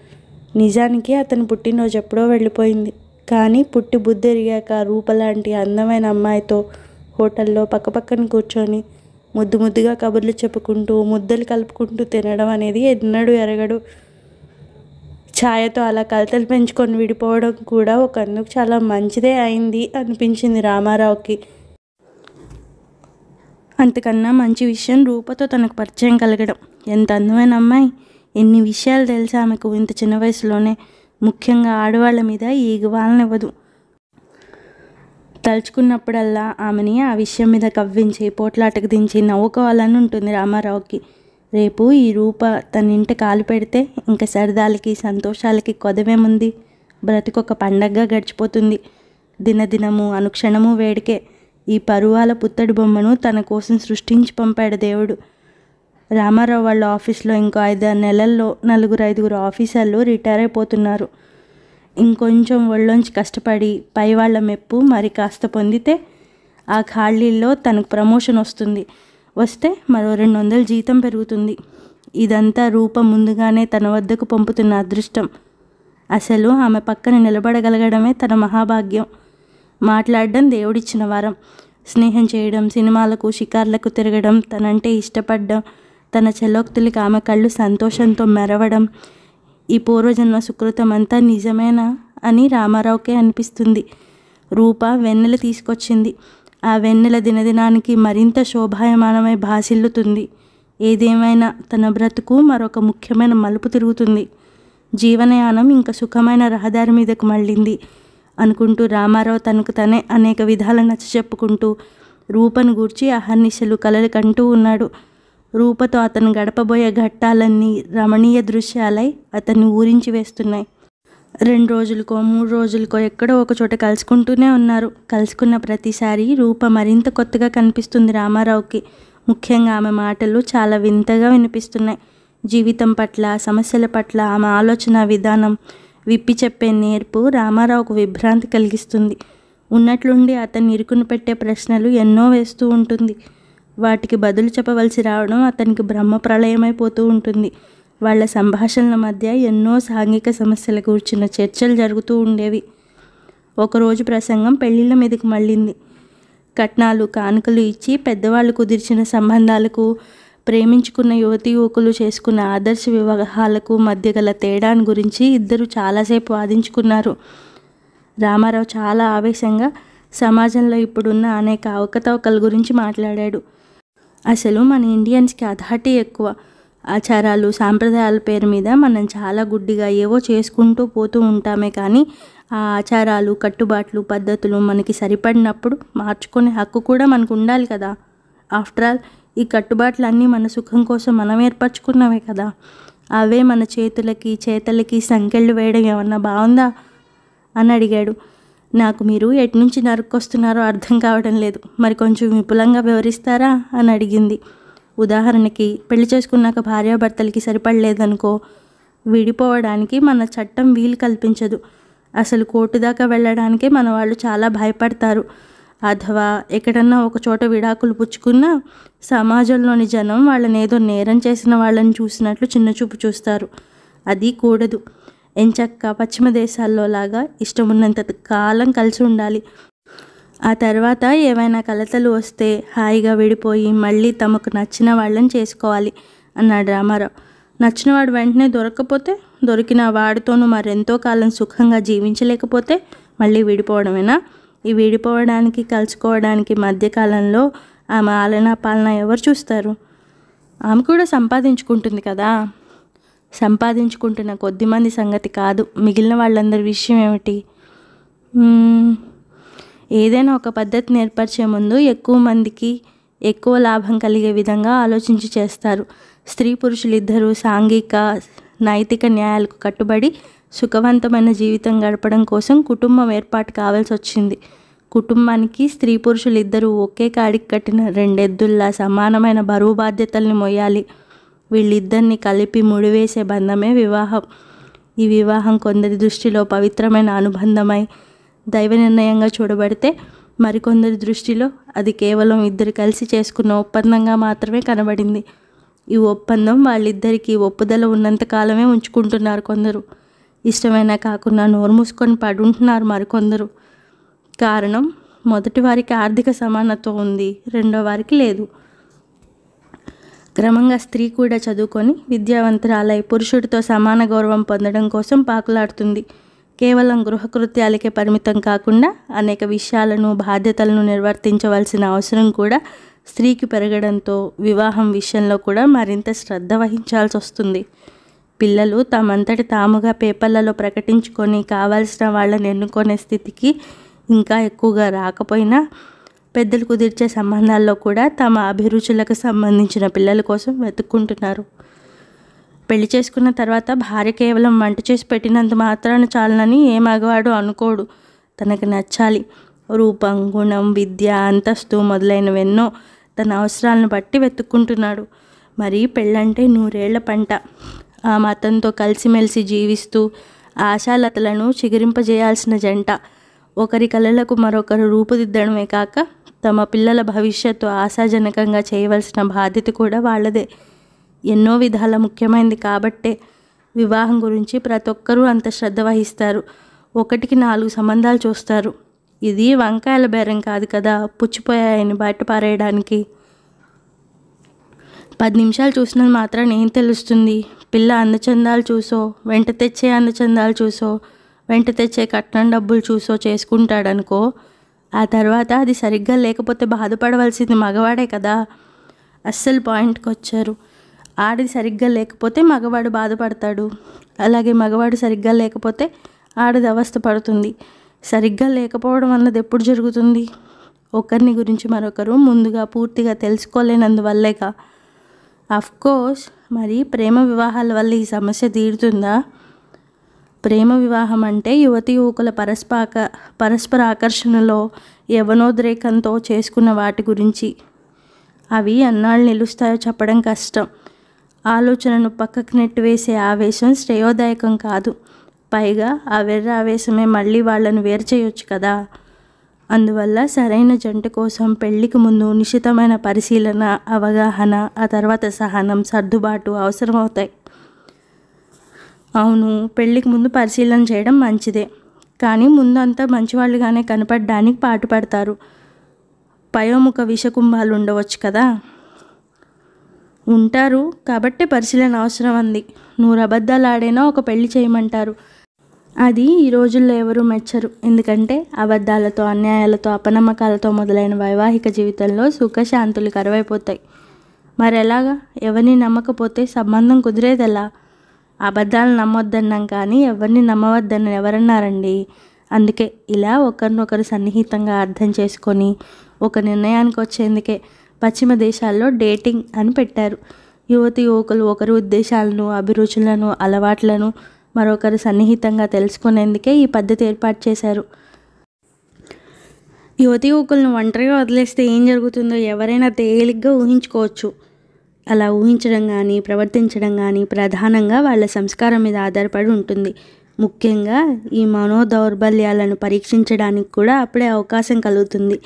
నిజానికి అతని పుట్టినరోజు ఎప్పుడో వెళ్ళిపోయింది కానీ పుట్టి బుద్ధెరిగాక రూపలాంటి అందమైన అమ్మాయితో హోటల్లో పక్కపక్కన కూర్చొని ముద్దు ముద్దుగా కబుర్లు చెప్పుకుంటూ ముద్దలు కలుపుకుంటూ తినడం అనేది ఎన్నడూ ఎరగడు ఛాయతో అలా కలతలు పెంచుకొని విడిపోవడం కూడా ఒక అందుకు చాలా మంచిదే అయింది అనిపించింది రామారావుకి అంతకన్నా మంచి విషయం రూపతో తనకు పరిచయం కలగడం ఎంత అందమైన అమ్మాయి ఎన్ని విషయాలు తెలుసా ఆమెకు ఇంత చిన్న వయసులోనే ముఖ్యంగా ఆడవాళ్ళ మీద ఈగవాలనివ్వదు తలుచుకున్నప్పుడల్లా ఆమెని ఆ విషయం మీద కవ్వించి పోట్లాటకు దించి నవ్వుకోవాలని ఉంటుంది రామారావుకి రేపు ఈ రూప తన ఇంట కాలు పెడితే ఇంకా సరదాలకి సంతోషాలకి కొదవేముంది బ్రతికొక పండగగా గడిచిపోతుంది దినదినము అనుక్షణము వేడికే ఈ పరువాల పుత్తడి బొమ్మను తన కోసం సృష్టించి పంపాడు దేవుడు రామారావు వాళ్ళ ఆఫీస్లో ఇంకో ఐదారు నెలల్లో నలుగురు ఐదుగురు ఆఫీసర్లు రిటైర్ అయిపోతున్నారు ఇంకొంచెం ఒళ్ళోంచి కష్టపడి పై వాళ్ళ మెప్పు మరి కాస్త పొందితే ఆ ఖాళీల్లో తనకు ప్రమోషన్ వస్తుంది వస్తే మరో రెండు వందల జీతం పెరుగుతుంది ఇదంతా రూప ముందుగానే తన వద్దకు పంపుతున్న అదృష్టం అసలు ఆమె పక్కన నిలబడగలగడమే తన మహాభాగ్యం మాట్లాడడం దేవుడిచ్చిన వారం స్నేహం చేయడం సినిమాలకు షికార్లకు తిరగడం తనంటే ఇష్టపడడం తన చలోక్తులకి ఆమె కళ్ళు సంతోషంతో మెరవడం ఈ పూర్వజన్మ సుకృతం అంతా నిజమేనా అని రామారావుకే అనిపిస్తుంది రూప వెన్నెల తీసుకొచ్చింది ఆ వెన్నెల దినదినానికి మరింత శోభాయమానమై భాషిల్లుతుంది ఏదేమైనా తన బ్రతుకు మరొక ముఖ్యమైన మలుపు తిరుగుతుంది జీవనయానం ఇంకా సుఖమైన రహదారి మీదకు మళ్ళింది అనుకుంటూ రామారావు తనకు తనే అనేక విధాల నచ్చ చెప్పుకుంటూ రూపను గూర్చి అహర్నిశలు కలలు కంటూ ఉన్నాడు రూపతో అతను గడపబోయే ఘట్టాలన్నీ రమణీయ దృశ్యాలై అతన్ని ఊరించి వేస్తున్నాయి రెండు రోజులకో మూడు రోజులకో ఎక్కడో ఒక చోట కలుసుకుంటూనే ఉన్నారు కలుసుకున్న ప్రతిసారి రూప మరింత కొత్తగా కనిపిస్తుంది రామారావుకి ముఖ్యంగా ఆమె మాటలు చాలా వింతగా వినిపిస్తున్నాయి జీవితం పట్ల సమస్యల పట్ల ఆమె ఆలోచన విధానం విప్పి చెప్పే నేర్పు రామారావుకు విభ్రాంతి కలిగిస్తుంది ఉన్నట్లుండి అతన్ని ఇరుకును పెట్టే ప్రశ్నలు ఎన్నో వేస్తూ ఉంటుంది వాటికి బదులు చెప్పవలసి రావడం అతనికి బ్రహ్మ ప్రళయమైపోతూ ఉంటుంది వాళ్ళ సంభాషణల మధ్య ఎన్నో సాంఘిక సమస్యల కూర్చున్న చర్చలు జరుగుతూ ఉండేవి ఒకరోజు ప్రసంగం పెళ్లిళ్ళ మీదకు మళ్ళింది కట్నాలు కానుకలు ఇచ్చి పెద్దవాళ్ళు కుదిర్చిన సంబంధాలకు ప్రేమించుకున్న యువతి యువకులు చేసుకున్న ఆదర్శ వివాహాలకు మధ్య గల తేడాను గురించి ఇద్దరు చాలాసేపు వాదించుకున్నారు రామారావు చాలా ఆవేశంగా సమాజంలో ఇప్పుడున్న అనేక అవకతవకల గురించి మాట్లాడాడు అసలు మన ఇండియన్స్కి అథార్టీ ఎక్కువ ఆచారాలు సాంప్రదాయాల పేరు మీద మనం చాలా గుడ్డిగా ఏవో చేసుకుంటూ పోతూ ఉంటామే కానీ ఆ ఆచారాలు కట్టుబాట్లు పద్ధతులు మనకి సరిపడినప్పుడు మార్చుకునే హక్కు కూడా మనకు ఉండాలి కదా ఆఫ్టర్ ఆల్ ఈ కట్టుబాట్లు అన్నీ మన సుఖం కోసం మనం ఏర్పరచుకున్నవే కదా అవే మన చేతులకి చేతలకి సంకెళ్ళు వేయడం ఏమన్నా బాగుందా అని అడిగాడు నాకు మీరు ఎట్నుంచి నరుక్కొస్తున్నారో అర్థం కావడం లేదు మరి కొంచెం విపులంగా వివరిస్తారా అని అడిగింది ఉదాహరణకి పెళ్లి చేసుకున్నాక భార్యాభర్తలకి సరిపడలేదనుకో విడిపోవడానికి మన చట్టం వీలు కల్పించదు అసలు కోర్టు దాకా వెళ్ళడానికే మన వాళ్ళు చాలా భయపడతారు అథవా ఎక్కడన్నా ఒక చోట విడాకులు పుచ్చుకున్నా సమాజంలోని జనం వాళ్ళని ఏదో నేరం చేసిన వాళ్ళని చూసినట్లు చిన్న చూపు చూస్తారు అది కూడదు ఎంచక్క పశ్చిమ దేశాల్లో లాగా ఇష్టమున్నంత కాలం కలిసి ఉండాలి ఆ తర్వాత ఏవైనా కలతలు వస్తే హాయిగా విడిపోయి మళ్ళీ తమకు నచ్చిన వాళ్ళని చేసుకోవాలి అన్నాడు రామారావు నచ్చినవాడు వెంటనే దొరకకపోతే దొరికిన వాడితోనూ మరెంతో కాలం సుఖంగా జీవించలేకపోతే మళ్ళీ విడిపోవడమేనా ఈ విడిపోవడానికి కలుసుకోవడానికి మధ్యకాలంలో ఆమె ఆలన పాలన ఎవరు చూస్తారు ఆమె కూడా సంపాదించుకుంటుంది కదా సంపాదించుకుంటున్న కొద్దిమంది సంగతి కాదు మిగిలిన వాళ్ళందరి విషయం ఏమిటి ఏదైనా ఒక పద్ధతి నేర్పరిచే ముందు ఎక్కువ మందికి ఎక్కువ లాభం కలిగే విధంగా ఆలోచించి చేస్తారు స్త్రీ పురుషులిద్దరూ సాంఘిక నైతిక న్యాయాలకు కట్టుబడి సుఖవంతమైన జీవితం గడపడం కోసం కుటుంబం ఏర్పాటు కావాల్సి వచ్చింది కుటుంబానికి స్త్రీ పురుషులిద్దరూ ఒకే కాడికి కట్టిన రెండెద్దుల్లా సమానమైన బరువు బాధ్యతల్ని మోయాలి వీళ్ళిద్దరిని కలిపి ముడివేసే బంధమే వివాహం ఈ వివాహం కొందరి దృష్టిలో పవిత్రమైన అనుబంధమై దైవ నిర్ణయంగా చూడబడితే మరికొందరి దృష్టిలో అది కేవలం ఇద్దరు కలిసి చేసుకున్న ఒప్పందంగా మాత్రమే కనబడింది ఈ ఒప్పందం వాళ్ళిద్దరికీ ఒప్పుదల ఉన్నంతకాలమే ఉంచుకుంటున్నారు కొందరు ఇష్టమైనా కాకుండా నోరు మూసుకొని పడుంటున్నారు మరికొందరు కారణం మొదటి వారికి ఆర్థిక సమానత్వం ఉంది రెండో వారికి లేదు క్రమంగా స్త్రీ కూడా చదువుకొని విద్యావంతురాలై పురుషుడితో సమాన గౌరవం పొందడం కోసం పాకులాడుతుంది కేవలం గృహకృత్యాలకే పరిమితం కాకుండా అనేక విషయాలను బాధ్యతలను నిర్వర్తించవలసిన అవసరం కూడా స్త్రీకి పెరగడంతో వివాహం విషయంలో కూడా మరింత శ్రద్ధ వహించాల్సి వస్తుంది పిల్లలు తమంతటి తాముగా పేపర్లలో ప్రకటించుకొని కావాల్సిన వాళ్ళని ఎన్నుకునే స్థితికి ఇంకా ఎక్కువగా రాకపోయినా పెద్దలు కుదిర్చే సంబంధాల్లో కూడా తమ అభిరుచులకు సంబంధించిన పిల్లల కోసం వెతుక్కుంటున్నారు పెళ్లి చేసుకున్న తర్వాత భార్య కేవలం వంట చేసి పెట్టినంత మాత్రాన చాలనని ఏ మగవాడు అనుకోడు తనకు నచ్చాలి రూపం గుణం విద్య అంతస్తు మొదలైనవెన్నో తన అవసరాలను బట్టి వెతుక్కుంటున్నాడు మరి పెళ్ళంటే నూరేళ్ల పంట ఆ మతంతో కలిసిమెలిసి జీవిస్తూ ఆశాలతలను చిగురింపజేయాల్సిన జంట ఒకరి కళలకు మరొకరు రూపుదిద్దడమే కాక తమ పిల్లల భవిష్యత్తు ఆశాజనకంగా చేయవలసిన బాధ్యత కూడా వాళ్ళదే ఎన్నో విధాల ముఖ్యమైనది కాబట్టే వివాహం గురించి ప్రతి ఒక్కరూ అంత శ్రద్ధ వహిస్తారు ఒకటికి నాలుగు సంబంధాలు చూస్తారు ఇది వంకాయల బేరం కాదు కదా పుచ్చిపోయాయని బయట పారేయడానికి పది నిమిషాలు చూసినది మాత్రం ఏం తెలుస్తుంది పిల్ల అందచందాలు చూసో వెంట తెచ్చే అందచందాలు చూసో వెంట తెచ్చే కట్నం డబ్బులు చూసో చేసుకుంటాడనుకో ఆ తర్వాత అది సరిగ్గా లేకపోతే బాధపడవలసింది మగవాడే కదా అస్సలు పాయింట్కి వచ్చారు ఆడిది సరిగ్గా లేకపోతే మగవాడు బాధపడతాడు అలాగే మగవాడు సరిగ్గా లేకపోతే ఆడది అవస్థ పడుతుంది సరిగ్గా లేకపోవడం అన్నది ఎప్పుడు జరుగుతుంది ఒకరిని గురించి మరొకరు ముందుగా పూర్తిగా తెలుసుకోలేనందువల్లేగా కోర్స్ మరి ప్రేమ వివాహాల వల్ల ఈ సమస్య తీరుతుందా ప్రేమ వివాహం అంటే యువతి యువకుల పరస్పాక పరస్పర ఆకర్షణలో యవనోద్రేకంతో చేసుకున్న వాటి గురించి అవి అన్నాళ్ళు నిలుస్తాయో చెప్పడం కష్టం ఆలోచనను పక్కకు నెట్టివేసే ఆవేశం శ్రేయోదాయకం కాదు పైగా ఆ వెర్ర ఆవేశమే మళ్ళీ వాళ్ళను వేరు చేయొచ్చు కదా అందువల్ల సరైన జంట కోసం పెళ్లికి ముందు నిశితమైన పరిశీలన అవగాహన ఆ తర్వాత సహనం సర్దుబాటు అవసరమవుతాయి అవును పెళ్ళికి ముందు పరిశీలన చేయడం మంచిదే కానీ ముందంతా మంచివాళ్ళుగానే కనపడడానికి పాటుపడతారు పయోముఖ విషకుంభాలు ఉండవచ్చు కదా ఉంటారు కాబట్టే పరిశీలన అవసరం అంది నూరు అబద్ధాలు ఆడైనా ఒక పెళ్లి చేయమంటారు అది ఈ రోజుల్లో ఎవరు మెచ్చరు ఎందుకంటే అబద్ధాలతో అన్యాయాలతో అపనమ్మకాలతో మొదలైన వైవాహిక జీవితంలో సుఖశాంతులు కరువైపోతాయి మరి ఎలాగా ఎవరిని నమ్మకపోతే సంబంధం కుదిరేదెలా అబద్ధాలు నమ్మొద్దన్నాం కానీ ఎవరిని నమ్మవద్దని ఎవరన్నారండి అందుకే ఇలా ఒకరినొకరు సన్నిహితంగా అర్థం చేసుకొని ఒక నిర్ణయానికి వచ్చేందుకే పశ్చిమ దేశాల్లో డేటింగ్ అని పెట్టారు యువతి యువకులు ఒకరి ఉద్దేశాలను అభిరుచులను అలవాట్లను మరొకరు సన్నిహితంగా తెలుసుకునేందుకే ఈ పద్ధతి ఏర్పాటు చేశారు యువతి యువకులను ఒంటరిగా వదిలేస్తే ఏం జరుగుతుందో ఎవరైనా తేలిగ్గా ఊహించుకోవచ్చు అలా ఊహించడం కానీ ప్రవర్తించడం కానీ ప్రధానంగా వాళ్ళ సంస్కారం మీద ఆధారపడి ఉంటుంది ముఖ్యంగా ఈ మనోదౌర్బల్యాలను పరీక్షించడానికి కూడా అప్పుడే అవకాశం కలుగుతుంది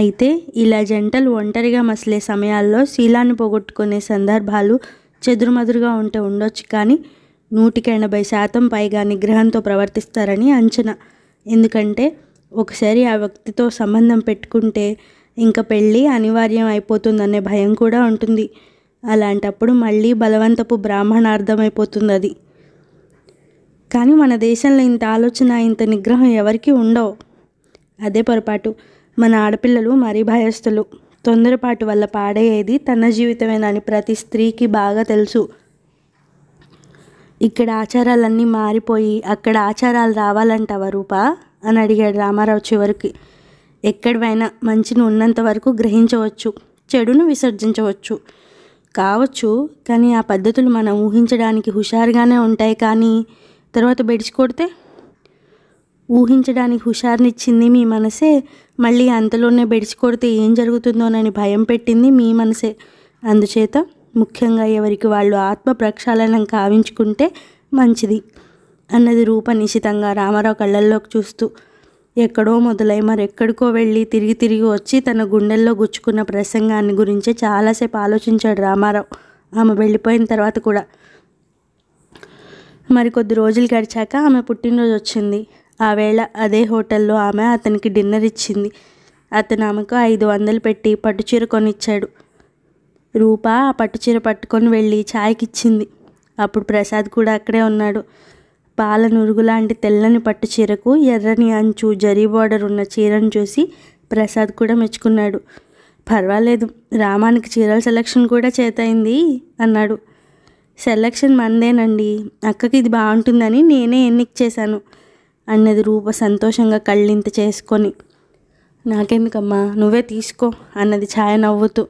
అయితే ఇలా జంటలు ఒంటరిగా మసిలే సమయాల్లో శీలాన్ని పోగొట్టుకునే సందర్భాలు చెదురుమదురుగా ఉంటే ఉండొచ్చు కానీ నూటికి ఎనభై శాతం పైగా నిగ్రహంతో ప్రవర్తిస్తారని అంచనా ఎందుకంటే ఒకసారి ఆ వ్యక్తితో సంబంధం పెట్టుకుంటే ఇంకా పెళ్ళి అనివార్యం అయిపోతుందనే భయం కూడా ఉంటుంది అలాంటప్పుడు మళ్ళీ బలవంతపు బ్రాహ్మణార్థమైపోతుంది అది కానీ మన దేశంలో ఇంత ఆలోచన ఇంత నిగ్రహం ఎవరికీ ఉండవు అదే పొరపాటు మన ఆడపిల్లలు మరీ భయస్థులు తొందరపాటు వల్ల పాడయ్యేది తన జీవితమేనని ప్రతి స్త్రీకి బాగా తెలుసు ఇక్కడ ఆచారాలన్నీ మారిపోయి అక్కడ ఆచారాలు రావాలంట రూపా అని అడిగాడు రామారావు చివరికి ఎక్కడివైనా మంచిని ఉన్నంత వరకు గ్రహించవచ్చు చెడును విసర్జించవచ్చు కావచ్చు కానీ ఆ పద్ధతులు మనం ఊహించడానికి హుషారుగానే ఉంటాయి కానీ తర్వాత బెడిచి కొడితే ఊహించడానికి హుషారునిచ్చింది మీ మనసే మళ్ళీ అంతలోనే బెడిచి కొడితే ఏం జరుగుతుందోనని భయం పెట్టింది మీ మనసే అందుచేత ముఖ్యంగా ఎవరికి వాళ్ళు ఆత్మ ప్రక్షాళనం కావించుకుంటే మంచిది అన్నది రూప నిశితంగా రామారావు కళ్ళల్లోకి చూస్తూ ఎక్కడో మొదలై మరెక్కడికో వెళ్ళి తిరిగి తిరిగి వచ్చి తన గుండెల్లో గుచ్చుకున్న ప్రసంగాన్ని గురించే చాలాసేపు ఆలోచించాడు రామారావు ఆమె వెళ్ళిపోయిన తర్వాత కూడా మరికొద్ది రోజులు గడిచాక ఆమె పుట్టినరోజు వచ్చింది ఆవేళ అదే హోటల్లో ఆమె అతనికి డిన్నర్ ఇచ్చింది అతను ఆమెకు ఐదు వందలు పెట్టి పట్టుచీర కొనిచ్చాడు రూప ఆ పట్టుచీర పట్టుకొని వెళ్ళి ఇచ్చింది అప్పుడు ప్రసాద్ కూడా అక్కడే ఉన్నాడు పాల నురుగు లాంటి తెల్లని పట్టు చీరకు ఎర్రని అంచు జరీ బార్డర్ ఉన్న చీరను చూసి ప్రసాద్ కూడా మెచ్చుకున్నాడు పర్వాలేదు రామానికి చీరల సెలక్షన్ కూడా చేతయింది అన్నాడు సెలక్షన్ మందేనండి అక్కకి ఇది బాగుంటుందని నేనే ఎన్నిక చేశాను అన్నది రూప సంతోషంగా కళ్ళింత చేసుకొని నాకెందుకమ్మా నువ్వే తీసుకో అన్నది ఛాయ నవ్వుతూ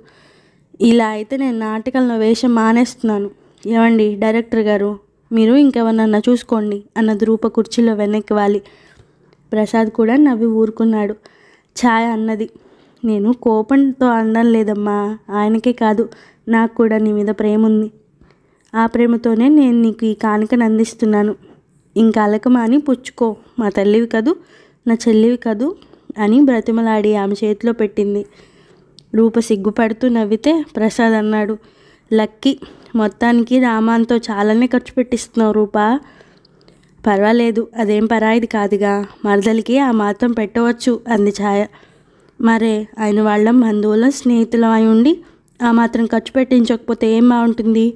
ఇలా అయితే నేను నాటకంలో వేషం మానేస్తున్నాను ఏమండి డైరెక్టర్ గారు మీరు ఇంకెవరన్నా చూసుకోండి అన్నది రూప కుర్చీలో వెనక్కి వాలి ప్రసాద్ కూడా నవ్వి ఊరుకున్నాడు ఛాయ అన్నది నేను కోపంతో అనడం లేదమ్మా ఆయనకే కాదు నాకు కూడా నీ మీద ప్రేమ ఉంది ఆ ప్రేమతోనే నేను నీకు ఈ కానుకను అందిస్తున్నాను ఇంకా అని పుచ్చుకో మా తల్లివి కదూ నా చెల్లివి కదూ అని బ్రతిమలాడి ఆమె చేతిలో పెట్టింది రూప సిగ్గుపడుతూ నవ్వితే ప్రసాద్ అన్నాడు లక్కీ మొత్తానికి రామాన్తో చాలానే ఖర్చు పెట్టిస్తున్నావు రూప పర్వాలేదు అదేం పరాయిది కాదుగా మరదలికి ఆ మాత్రం పెట్టవచ్చు అంది ఛాయ మరే ఆయన వాళ్ళం బంధువుల స్నేహితులం అయి ఉండి ఆ మాత్రం ఖర్చు పెట్టించకపోతే ఏం బాగుంటుంది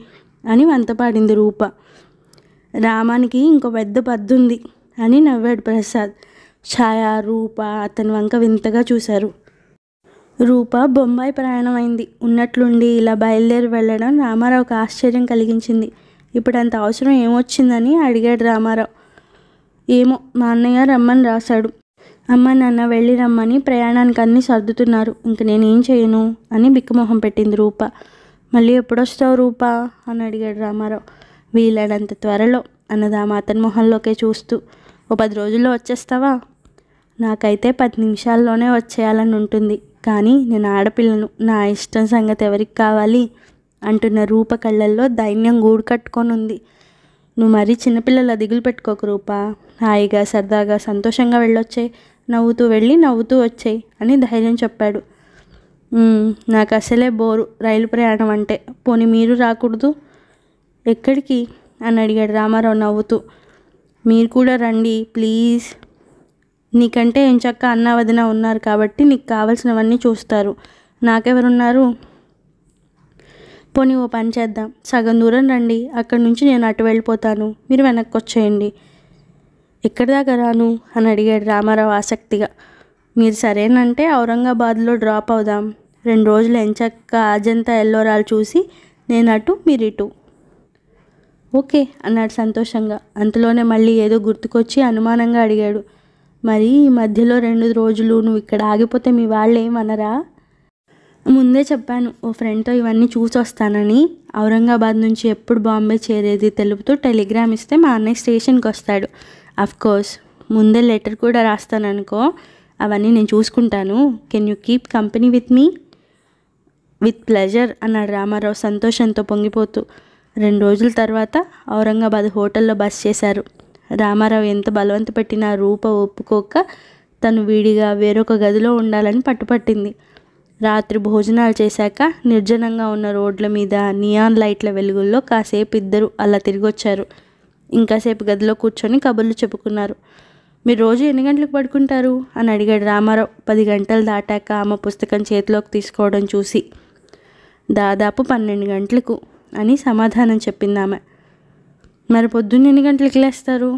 అని వంతపాడింది రూప రామానికి ఇంకో పెద్ద పద్దుంది అని నవ్వాడు ప్రసాద్ ఛాయ రూప అతని వంక వింతగా చూశారు రూప బొంబాయి ప్రయాణమైంది ఉన్నట్లుండి ఇలా బయలుదేరి వెళ్ళడం రామారావుకు ఆశ్చర్యం కలిగించింది ఇప్పుడు అంత అవసరం ఏమొచ్చిందని అడిగాడు రామారావు ఏమో మా అన్నయ్య రమ్మని రాశాడు అమ్మ నాన్న వెళ్ళి రమ్మని ప్రయాణానికి అన్నీ సర్దుతున్నారు ఇంక నేనేం చేయను అని బిక్కుమొహం పెట్టింది రూప మళ్ళీ ఎప్పుడొస్తావు రూప అని అడిగాడు రామారావు వీలైనంత త్వరలో అన్నదామ అతని మొహంలోకే చూస్తూ ఓ పది రోజుల్లో వచ్చేస్తావా నాకైతే పది నిమిషాల్లోనే వచ్చేయాలని ఉంటుంది కానీ నేను ఆడపిల్లను నా ఇష్టం సంగతి ఎవరికి కావాలి అంటున్న రూప కళ్ళల్లో దైన్యం గూడు కట్టుకొని ఉంది నువ్వు మరీ చిన్నపిల్లలు దిగులు పెట్టుకోకు రూప హాయిగా సరదాగా సంతోషంగా వెళ్ళొచ్చాయి నవ్వుతూ వెళ్ళి నవ్వుతూ వచ్చాయి అని ధైర్యం చెప్పాడు నాకు అసలే బోరు రైలు ప్రయాణం అంటే పోనీ మీరు రాకూడదు ఎక్కడికి అని అడిగాడు రామారావు నవ్వుతూ మీరు కూడా రండి ప్లీజ్ నీకంటే చక్క అన్న వదిన ఉన్నారు కాబట్టి నీకు కావలసినవన్నీ చూస్తారు నాకెవరున్నారు పోనీ ఓ పని చేద్దాం సగం దూరం రండి అక్కడి నుంచి నేను అటు వెళ్ళిపోతాను మీరు వెనక్కి వచ్చేయండి ఎక్కడి దాకా రాను అని అడిగాడు రామారావు ఆసక్తిగా మీరు సరేనంటే ఔరంగాబాద్లో డ్రాప్ అవుదాం రెండు రోజులు ఎంచక్క అజంతా ఎల్లోరాలు చూసి నేను అటు మీరు ఇటు ఓకే అన్నాడు సంతోషంగా అంతలోనే మళ్ళీ ఏదో గుర్తుకొచ్చి అనుమానంగా అడిగాడు మరి ఈ మధ్యలో రెండు రోజులు నువ్వు ఇక్కడ ఆగిపోతే మీ వాళ్ళు ఏమనరా ముందే చెప్పాను ఓ ఫ్రెండ్తో ఇవన్నీ చూసొస్తానని ఔరంగాబాద్ నుంచి ఎప్పుడు బాంబే చేరేది తెలుపుతూ టెలిగ్రామ్ ఇస్తే మా అన్నయ్య స్టేషన్కి వస్తాడు కోర్స్ ముందే లెటర్ కూడా రాస్తాననుకో అవన్నీ నేను చూసుకుంటాను can you keep company with me with pleasure అన్నాడు రామారావు సంతోషంతో పొంగిపోతూ రెండు రోజుల తర్వాత ఔరంగాబాద్ హోటల్లో బస్ చేశారు రామారావు ఎంత బలవంత పెట్టినా రూప ఒప్పుకోక తను వీడిగా వేరొక గదిలో ఉండాలని పట్టుపట్టింది రాత్రి భోజనాలు చేశాక నిర్జనంగా ఉన్న రోడ్ల మీద నియాన్ లైట్ల వెలుగుల్లో కాసేపు ఇద్దరు అలా తిరిగొచ్చారు ఇంకాసేపు గదిలో కూర్చొని కబుర్లు చెప్పుకున్నారు మీరు రోజు ఎన్ని గంటలకు పడుకుంటారు అని అడిగాడు రామారావు పది గంటలు దాటాక ఆమె పుస్తకం చేతిలోకి తీసుకోవడం చూసి దాదాపు పన్నెండు గంటలకు అని సమాధానం చెప్పింది ఆమె మరి పొద్దున్న ఎన్ని గంటలకు లేస్తారు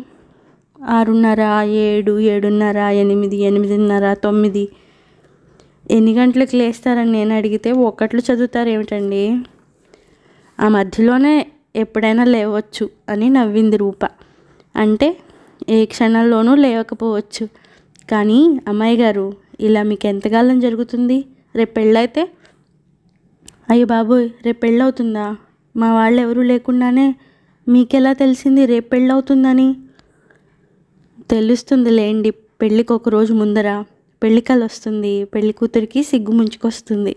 ఆరున్నర ఏడు ఏడున్నర ఎనిమిది ఎనిమిదిన్నర తొమ్మిది ఎన్ని గంటలకు లేస్తారని నేను అడిగితే ఒక్కట్లు చదువుతారు ఏమిటండి ఆ మధ్యలోనే ఎప్పుడైనా లేవచ్చు అని నవ్వింది రూప అంటే ఏ క్షణంలోనూ లేవకపోవచ్చు కానీ అమ్మాయి గారు ఇలా మీకు ఎంతకాలం జరుగుతుంది రేపు పెళ్ళైతే అయ్యో బాబోయ్ రేపు పెళ్ళవుతుందా మా వాళ్ళు ఎవరూ లేకుండానే మీకెలా తెలిసింది రేపు పెళ్ళవుతుందని తెలుస్తుంది లేండి పెళ్ళికి ఒక రోజు ముందర పెళ్ళికలు వస్తుంది పెళ్ళి కూతురికి సిగ్గు ముంచుకొస్తుంది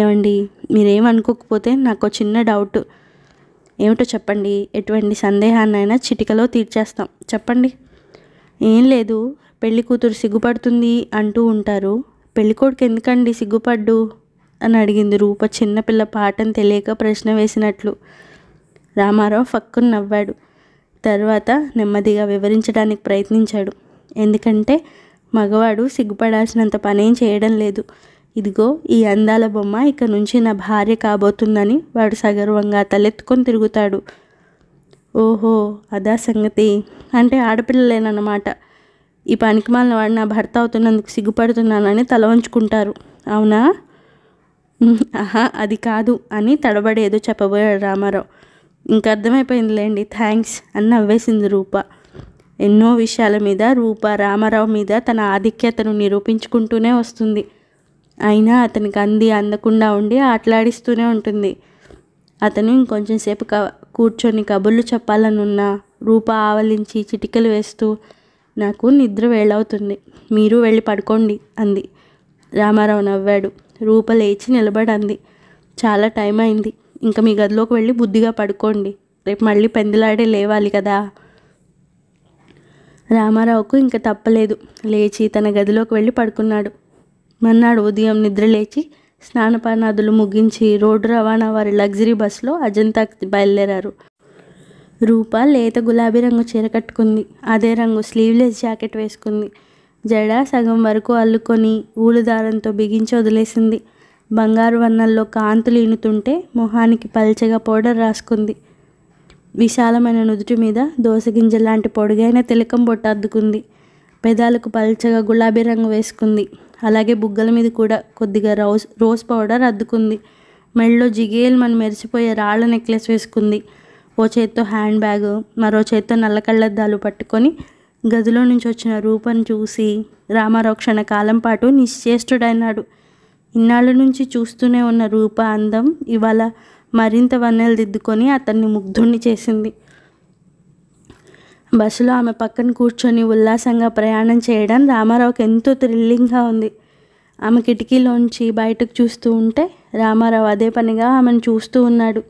ఏమండి మీరేమనుకోకపోతే నాకు చిన్న డౌట్ ఏమిటో చెప్పండి ఎటువంటి సందేహాన్నైనా చిటికలో తీర్చేస్తాం చెప్పండి ఏం లేదు పెళ్ళి కూతురు సిగ్గుపడుతుంది అంటూ ఉంటారు పెళ్ళికోడుకు ఎందుకండి సిగ్గుపడ్డు అని అడిగింది రూప చిన్నపిల్ల పాఠం తెలియక ప్రశ్న వేసినట్లు రామారావు ఫక్కును నవ్వాడు తర్వాత నెమ్మదిగా వివరించడానికి ప్రయత్నించాడు ఎందుకంటే మగవాడు సిగ్గుపడాల్సినంత పనేం చేయడం లేదు ఇదిగో ఈ అందాల బొమ్మ ఇక నుంచి నా భార్య కాబోతుందని వాడు సగర్వంగా తలెత్తుకొని తిరుగుతాడు ఓహో అదా సంగతి అంటే ఆడపిల్లలేనమాట ఈ మాలిన వాడు నా భర్త అవుతున్నందుకు సిగ్గుపడుతున్నానని తల వంచుకుంటారు అవునా ఆహా అది కాదు అని తడబడి ఏదో చెప్పబోయాడు రామారావు ఇంక అర్థమైపోయిందిలేండి థ్యాంక్స్ అని నవ్వేసింది రూప ఎన్నో విషయాల మీద రూప రామారావు మీద తన ఆధిక్యతను నిరూపించుకుంటూనే వస్తుంది అయినా అతనికి అంది అందకుండా ఉండి ఆటలాడిస్తూనే ఉంటుంది అతను ఇంకొంచెం సేపు క కూర్చొని కబుర్లు చెప్పాలనున్న రూప ఆవలించి చిటికలు వేస్తూ నాకు నిద్ర వేళవుతుంది మీరు వెళ్ళి పడుకోండి అంది రామారావు నవ్వాడు రూప లేచి నిలబడింది చాలా టైం అయింది ఇంకా మీ గదిలోకి వెళ్ళి బుద్ధిగా పడుకోండి రేపు మళ్ళీ పెందులాడే లేవాలి కదా రామారావుకు ఇంకా తప్పలేదు లేచి తన గదిలోకి వెళ్ళి పడుకున్నాడు మన్నాడు ఉదయం నిద్ర లేచి స్నానపానాదులు ముగించి రోడ్డు రవాణా వారి లగ్జరీ బస్సులో అజంతా బయలుదేరారు రూప లేత గులాబీ రంగు చీర కట్టుకుంది అదే రంగు స్లీవ్లెస్ జాకెట్ వేసుకుంది జడ సగం వరకు అల్లుకొని ఊలుదారంతో బిగించి వదిలేసింది బంగారు వన్నల్లో కాంతులు ఇనుతుంటే మొహానికి పల్చగా పౌడర్ రాసుకుంది విశాలమైన నుదుటి మీద దోసగింజ లాంటి పొడుగైన తిలకం అద్దుకుంది పెదాలకు పల్చగా గులాబీ రంగు వేసుకుంది అలాగే బుగ్గల మీద కూడా కొద్దిగా రోజ్ రోజ్ పౌడర్ అద్దుకుంది మెళ్ళలో మనం మెరిసిపోయే రాళ్ళ నెక్లెస్ వేసుకుంది ఓ చేత్తో హ్యాండ్ బ్యాగ్ మరో చేత్తో నల్లకళ్ళద్దాలు పట్టుకొని గదిలో నుంచి వచ్చిన రూపను చూసి రామారావు క్షణకాలం పాటు నిశ్చేష్టుడైనాడు ఇన్నాళ్ళ నుంచి చూస్తూనే ఉన్న రూప అందం ఇవాళ మరింత వన్నెలు దిద్దుకొని అతన్ని ముగ్ధుణ్ణి చేసింది బస్సులో ఆమె పక్కన కూర్చొని ఉల్లాసంగా ప్రయాణం చేయడం రామారావుకి ఎంతో థ్రిల్లింగ్గా ఉంది ఆమె కిటికీలోంచి బయటకు చూస్తూ ఉంటే రామారావు అదే పనిగా ఆమెను చూస్తూ ఉన్నాడు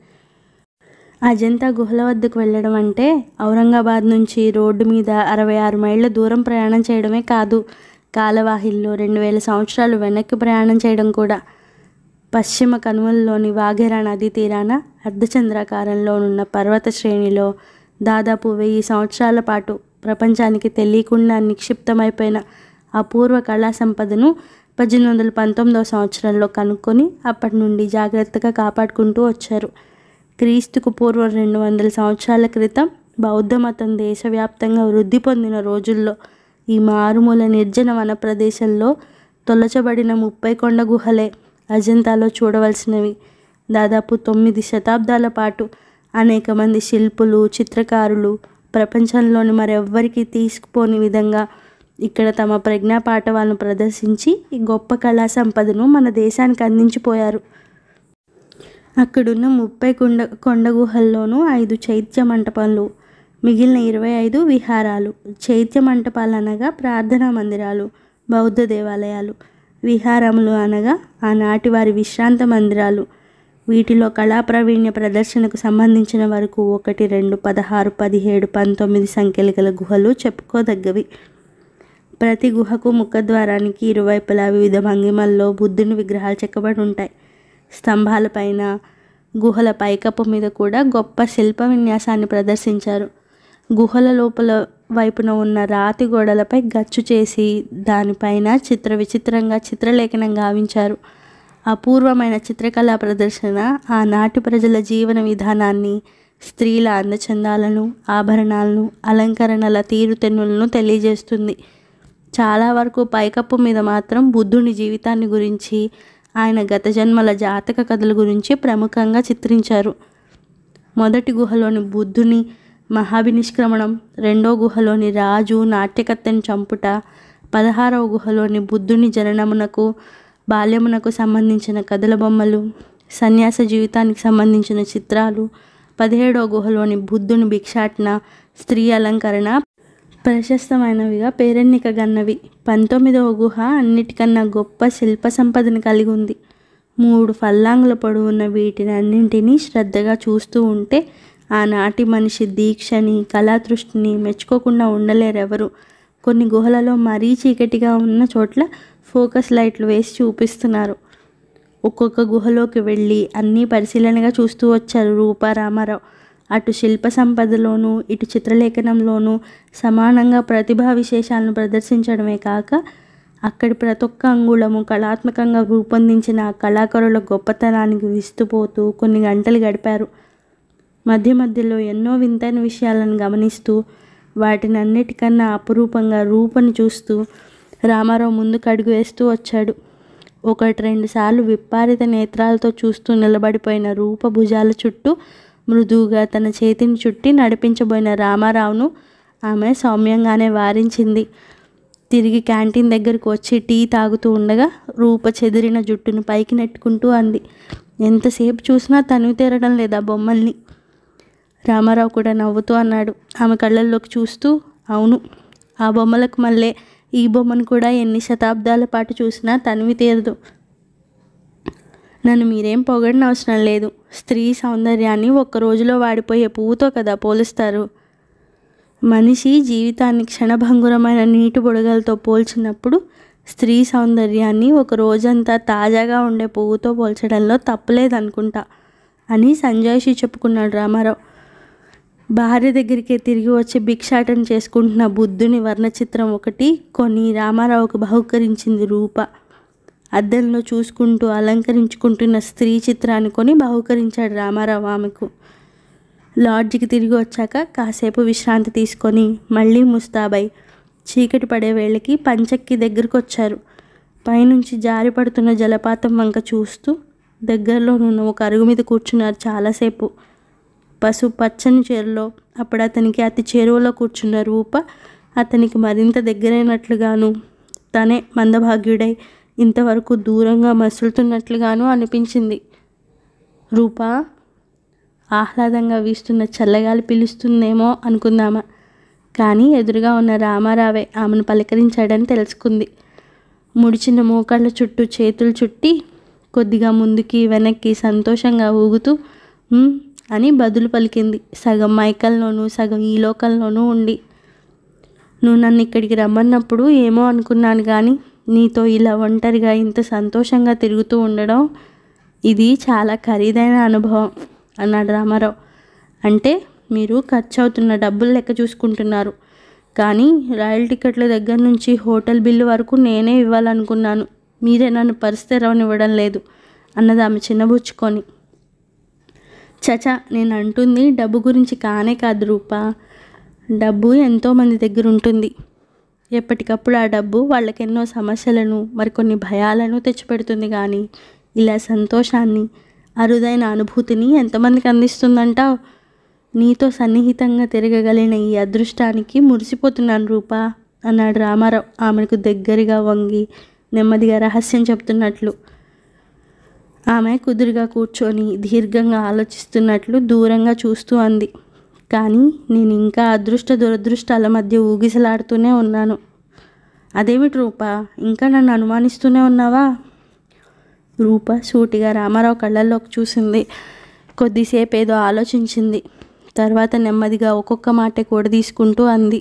అజంతా గుహల వద్దకు వెళ్ళడం అంటే ఔరంగాబాద్ నుంచి రోడ్డు మీద అరవై ఆరు మైళ్ళ దూరం ప్రయాణం చేయడమే కాదు కాలవాహిల్లో రెండు వేల సంవత్సరాలు వెనక్కి ప్రయాణం చేయడం కూడా పశ్చిమ కనుమల్లోని వాఘేరా నదీ తీరాన అర్ధచంద్రాకారంలో ఉన్న పర్వత శ్రేణిలో దాదాపు వెయ్యి సంవత్సరాల పాటు ప్రపంచానికి తెలియకుండా నిక్షిప్తమైపోయిన అపూర్వ కళా సంపదను పద్దెనిమిది వందల పంతొమ్మిదవ సంవత్సరంలో కనుక్కొని అప్పటి నుండి జాగ్రత్తగా కాపాడుకుంటూ వచ్చారు క్రీస్తుకు పూర్వం రెండు వందల సంవత్సరాల క్రితం బౌద్ధ మతం దేశవ్యాప్తంగా వృద్ధి పొందిన రోజుల్లో ఈ మారుమూల నిర్జన వన ప్రదేశంలో తొలచబడిన ముప్పై కొండ గుహలే అజంతాలో చూడవలసినవి దాదాపు తొమ్మిది శతాబ్దాల పాటు అనేక మంది శిల్పులు చిత్రకారులు ప్రపంచంలోని మరెవ్వరికి తీసుకుపోని విధంగా ఇక్కడ తమ ప్రజ్ఞాపాఠవాలను ప్రదర్శించి ఈ గొప్ప కళా సంపదను మన దేశానికి అందించిపోయారు అక్కడున్న ముప్పై కొండ కొండ గుహల్లోనూ ఐదు చైత్య మంటపాలు మిగిలిన ఇరవై ఐదు విహారాలు చైత్య మంటపాలు అనగా ప్రార్థనా మందిరాలు బౌద్ధ దేవాలయాలు విహారములు అనగా ఆనాటి వారి విశ్రాంత మందిరాలు వీటిలో కళా ప్రావీణ్య ప్రదర్శనకు సంబంధించిన వరకు ఒకటి రెండు పదహారు పదిహేడు పంతొమ్మిది సంఖ్యలు గల గుహలు చెప్పుకోదగ్గవి ప్రతి గుహకు ముఖద్వారానికి ఇరువైపులా వివిధ భంగిమల్లో బుద్ధుని విగ్రహాలు చెక్కబడి ఉంటాయి స్తంభాలపైన గుహల పైకప్పు మీద కూడా గొప్ప శిల్ప విన్యాసాన్ని ప్రదర్శించారు గుహల లోపల వైపున ఉన్న రాతి గోడలపై గచ్చు చేసి దానిపైన చిత్ర విచిత్రంగా చిత్రలేఖనం గావించారు అపూర్వమైన చిత్రకళా ప్రదర్శన ఆనాటి ప్రజల జీవన విధానాన్ని స్త్రీల అందచందాలను ఆభరణాలను అలంకరణల తీరుతెన్నులను తెలియజేస్తుంది చాలా వరకు పైకప్పు మీద మాత్రం బుద్ధుని జీవితాన్ని గురించి ఆయన గత జన్మల జాతక కథల గురించి ప్రముఖంగా చిత్రించారు మొదటి గుహలోని బుద్ధుని మహాభినిష్క్రమణం రెండో గుహలోని రాజు నాట్యకత్తెను చంపుట పదహారవ గుహలోని బుద్ధుని జననమునకు బాల్యమునకు సంబంధించిన కథల బొమ్మలు సన్యాస జీవితానికి సంబంధించిన చిత్రాలు పదిహేడవ గుహలోని బుద్ధుని భిక్షాటన స్త్రీ అలంకరణ ప్రశస్తమైనవిగా పేరెన్నిక గన్నవి పంతొమ్మిదవ గుహ అన్నిటికన్నా గొప్ప శిల్ప సంపదను కలిగి ఉంది మూడు ఫల్లాంగుల ఉన్న వీటిని అన్నింటినీ శ్రద్ధగా చూస్తూ ఉంటే ఆనాటి మనిషి దీక్షని కళాతృష్టిని మెచ్చుకోకుండా ఉండలేరెవరు కొన్ని గుహలలో మరీ చీకటిగా ఉన్న చోట్ల ఫోకస్ లైట్లు వేసి చూపిస్తున్నారు ఒక్కొక్క గుహలోకి వెళ్ళి అన్నీ పరిశీలనగా చూస్తూ వచ్చారు రూపారామారావు అటు శిల్ప సంపదలోనూ ఇటు చిత్రలేఖనంలోనూ సమానంగా ప్రతిభా విశేషాలను ప్రదర్శించడమే కాక అక్కడి ప్రతి ఒక్క అంగుళము కళాత్మకంగా రూపొందించిన కళాకారుల గొప్పతనానికి విస్తుపోతూ కొన్ని గంటలు గడిపారు మధ్య మధ్యలో ఎన్నో వింతైన విషయాలను గమనిస్తూ వాటిని అన్నిటికన్నా అపురూపంగా రూపను చూస్తూ రామారావు ముందుకు అడుగు వేస్తూ వచ్చాడు ఒకటి రెండు సార్లు విపరీత నేత్రాలతో చూస్తూ నిలబడిపోయిన రూపభుజాల చుట్టూ మృదువుగా తన చేతిని చుట్టి నడిపించబోయిన రామారావును ఆమె సౌమ్యంగానే వారించింది తిరిగి క్యాంటీన్ దగ్గరకు వచ్చి టీ తాగుతూ ఉండగా రూప చెదిరిన జుట్టును పైకి నెట్టుకుంటూ అంది ఎంతసేపు చూసినా తను తీరడం లేదా బొమ్మల్ని రామారావు కూడా నవ్వుతూ అన్నాడు ఆమె కళ్ళల్లోకి చూస్తూ అవును ఆ బొమ్మలకు మళ్ళీ ఈ బొమ్మను కూడా ఎన్ని శతాబ్దాల పాటు చూసినా తనివి తీరదు నన్ను మీరేం పొగడిన అవసరం లేదు స్త్రీ సౌందర్యాన్ని ఒక్క రోజులో వాడిపోయే పువ్వుతో కదా పోలుస్తారు మనిషి జీవితాన్ని క్షణభంగురమైన నీటి బుడగలతో పోల్చినప్పుడు స్త్రీ సౌందర్యాన్ని ఒక రోజంతా తాజాగా ఉండే పువ్వుతో పోల్చడంలో తప్పలేదనుకుంటా అని సంజయ్షి చెప్పుకున్నాడు రామారావు భార్య దగ్గరికి తిరిగి వచ్చి భిక్షాటన చేసుకుంటున్న బుద్ధుని వర్ణచిత్రం ఒకటి కొన్ని రామారావుకు బహుకరించింది రూప అద్దంలో చూసుకుంటూ అలంకరించుకుంటున్న స్త్రీ చిత్రాన్ని కొని బహుకరించాడు రామారావు ఆమెకు లాడ్జికి తిరిగి వచ్చాక కాసేపు విశ్రాంతి తీసుకొని మళ్ళీ ముస్తాబాయ్ చీకటి పడే వేళకి పంచక్కి దగ్గరకు వచ్చారు పైనుంచి జారి పడుతున్న జలపాతం వంక చూస్తూ దగ్గరలో నున్న ఒక అరుగు మీద కూర్చున్నారు చాలాసేపు పసుపు పచ్చని చీరలో అప్పుడు అతనికి అతి చేరువలో కూర్చున్న రూప అతనికి మరింత దగ్గరైనట్లుగాను తనే మందభాగ్యుడై ఇంతవరకు దూరంగా మసులుతున్నట్లుగాను అనిపించింది రూప ఆహ్లాదంగా వీస్తున్న చల్లగాలి పిలుస్తుందేమో అనుకుందామా కానీ ఎదురుగా ఉన్న రామారావే ఆమెను పలకరించాడని తెలుసుకుంది ముడిచిన మోకాళ్ళ చుట్టూ చేతులు చుట్టి కొద్దిగా ముందుకి వెనక్కి సంతోషంగా ఊగుతూ అని బదులు పలికింది సగం మైకల్లోనూ సగం ఈ లోకంలోనూ ఉండి నువ్వు నన్ను ఇక్కడికి రమ్మన్నప్పుడు ఏమో అనుకున్నాను కానీ నీతో ఇలా ఒంటరిగా ఇంత సంతోషంగా తిరుగుతూ ఉండడం ఇది చాలా ఖరీదైన అనుభవం అన్నాడు రామారావు అంటే మీరు ఖర్చు అవుతున్న డబ్బులు లెక్క చూసుకుంటున్నారు కానీ రైల్ టికెట్ల దగ్గర నుంచి హోటల్ బిల్లు వరకు నేనే ఇవ్వాలనుకున్నాను మీరే నన్ను పరిస్థిరవనివ్వడం లేదు అన్నది ఆమె చిన్నబుచ్చుకొని చచా నేను అంటుంది డబ్బు గురించి కానే కాదు రూపా డబ్బు ఎంతోమంది దగ్గర ఉంటుంది ఎప్పటికప్పుడు ఆ డబ్బు వాళ్ళకెన్నో సమస్యలను మరికొన్ని భయాలను తెచ్చిపెడుతుంది కానీ ఇలా సంతోషాన్ని అరుదైన అనుభూతిని ఎంతమందికి అందిస్తుందంటావు నీతో సన్నిహితంగా తిరగగలిగిన ఈ అదృష్టానికి మురిసిపోతున్నాను రూపా అన్నాడు రామారావు ఆమెకు దగ్గరగా వంగి నెమ్మదిగా రహస్యం చెప్తున్నట్లు ఆమె కుదురుగా కూర్చొని దీర్ఘంగా ఆలోచిస్తున్నట్లు దూరంగా చూస్తూ అంది కానీ నేను ఇంకా అదృష్ట దురదృష్టాల మధ్య ఊగిసలాడుతూనే ఉన్నాను అదేమిటి రూప ఇంకా నన్ను అనుమానిస్తూనే ఉన్నావా రూప సూటిగా రామారావు కళ్ళల్లోకి చూసింది కొద్దిసేపు ఏదో ఆలోచించింది తర్వాత నెమ్మదిగా ఒక్కొక్క మాట కూడా తీసుకుంటూ అంది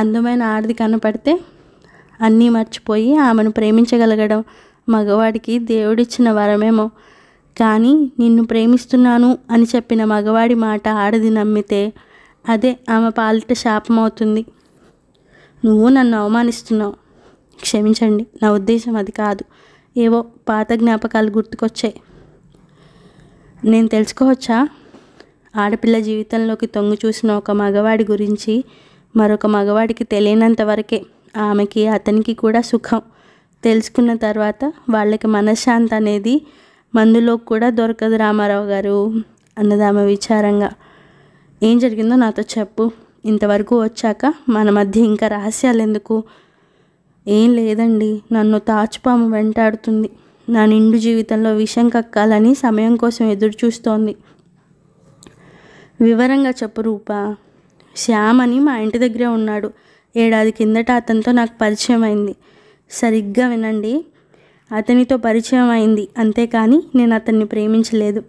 అందమైన ఆడది కనపడితే అన్నీ మర్చిపోయి ఆమెను ప్రేమించగలగడం మగవాడికి దేవుడిచ్చిన వరమేమో కానీ నిన్ను ప్రేమిస్తున్నాను అని చెప్పిన మగవాడి మాట ఆడది నమ్మితే అదే ఆమె పాలిట శాపమవుతుంది నువ్వు నన్ను అవమానిస్తున్నావు క్షమించండి నా ఉద్దేశం అది కాదు ఏవో పాత జ్ఞాపకాలు గుర్తుకొచ్చాయి నేను తెలుసుకోవచ్చా ఆడపిల్ల జీవితంలోకి తొంగి చూసిన ఒక మగవాడి గురించి మరొక మగవాడికి తెలియనంత వరకే ఆమెకి అతనికి కూడా సుఖం తెలుసుకున్న తర్వాత వాళ్ళకి మనశ్శాంతి అనేది మందులో కూడా దొరకదు రామారావు గారు ఆమె విచారంగా ఏం జరిగిందో నాతో చెప్పు ఇంతవరకు వచ్చాక మన మధ్య ఇంకా రహస్యాలు ఎందుకు ఏం లేదండి నన్ను తాచుపాము వెంటాడుతుంది నా నిండు జీవితంలో విషం కక్కాలని సమయం కోసం ఎదురు చూస్తోంది వివరంగా చెప్పు రూపా శ్యామ్ అని మా ఇంటి దగ్గరే ఉన్నాడు ఏడాది కిందట అతనితో నాకు పరిచయం అయింది సరిగ్గా వినండి అతనితో పరిచయం అయింది అంతేకాని నేను అతన్ని ప్రేమించలేదు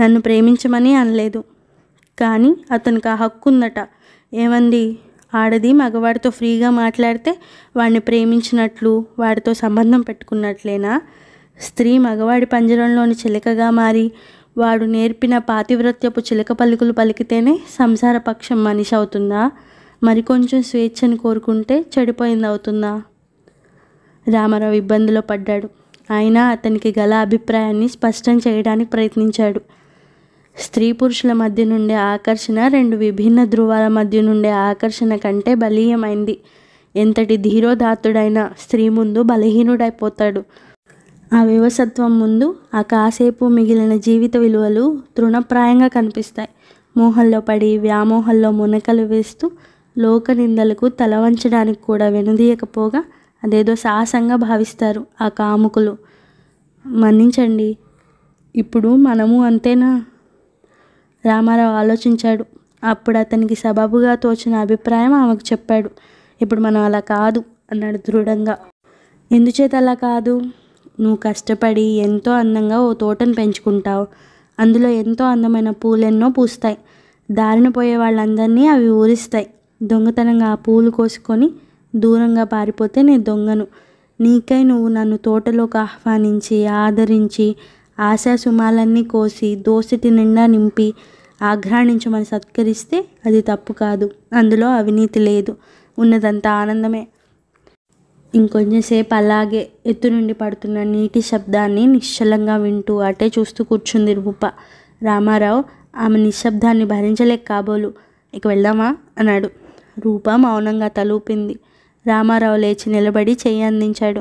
నన్ను ప్రేమించమని అనలేదు కానీ అతనికి ఆ హక్కు ఉందట ఏమంది ఆడది మగవాడితో ఫ్రీగా మాట్లాడితే వాడిని ప్రేమించినట్లు వాడితో సంబంధం పెట్టుకున్నట్లేనా స్త్రీ మగవాడి పంజరంలోని చిలకగా మారి వాడు నేర్పిన పాతివ్రత్యపు చిలక పలుకులు పలికితేనే సంసార పక్షం మనిషి అవుతుందా మరికొంచెం స్వేచ్ఛను కోరుకుంటే చెడిపోయింది అవుతుందా రామారావు ఇబ్బందిలో పడ్డాడు ఆయన అతనికి గల అభిప్రాయాన్ని స్పష్టం చేయడానికి ప్రయత్నించాడు స్త్రీ పురుషుల మధ్య నుండే ఆకర్షణ రెండు విభిన్న ధృవాల మధ్య నుండే ఆకర్షణ కంటే బలీయమైంది ఎంతటి ధీరోధాతుడైన స్త్రీ ముందు బలహీనుడైపోతాడు ఆ వివసత్వం ముందు ఆ కాసేపు మిగిలిన జీవిత విలువలు తృణప్రాయంగా కనిపిస్తాయి మోహంలో పడి వ్యామోహంలో మునకలు వేస్తూ లోక నిందలకు తలవంచడానికి కూడా వెనుదీయకపోగా అదేదో సాహసంగా భావిస్తారు ఆ కాముకులు మన్నించండి ఇప్పుడు మనము అంతేనా రామారావు ఆలోచించాడు అప్పుడు అతనికి సబబుగా తోచిన అభిప్రాయం ఆమెకు చెప్పాడు ఇప్పుడు మనం అలా కాదు అన్నాడు దృఢంగా ఎందుచేత అలా కాదు నువ్వు కష్టపడి ఎంతో అందంగా ఓ తోటను పెంచుకుంటావు అందులో ఎంతో అందమైన పూలెన్నో పూస్తాయి దారిన పోయే వాళ్ళందరినీ అవి ఊరిస్తాయి దొంగతనంగా ఆ పూలు కోసుకొని దూరంగా పారిపోతే నేను దొంగను నీకై నువ్వు నన్ను తోటలోకి ఆహ్వానించి ఆదరించి ఆశాసుమాలన్నీ కోసి దోసిటి నిండా నింపి ఆఘ్రాణించమని సత్కరిస్తే అది తప్పు కాదు అందులో అవినీతి లేదు ఉన్నదంతా ఆనందమే ఇంకొంచెంసేపు అలాగే ఎత్తు నుండి పడుతున్న నీటి శబ్దాన్ని నిశ్చలంగా వింటూ అటే చూస్తూ కూర్చుంది రూప రామారావు ఆమె నిశ్శబ్దాన్ని భరించలేక కాబోలు ఇక వెళ్దామా అన్నాడు రూప మౌనంగా తలూపింది రామారావు లేచి నిలబడి చెయ్యి అందించాడు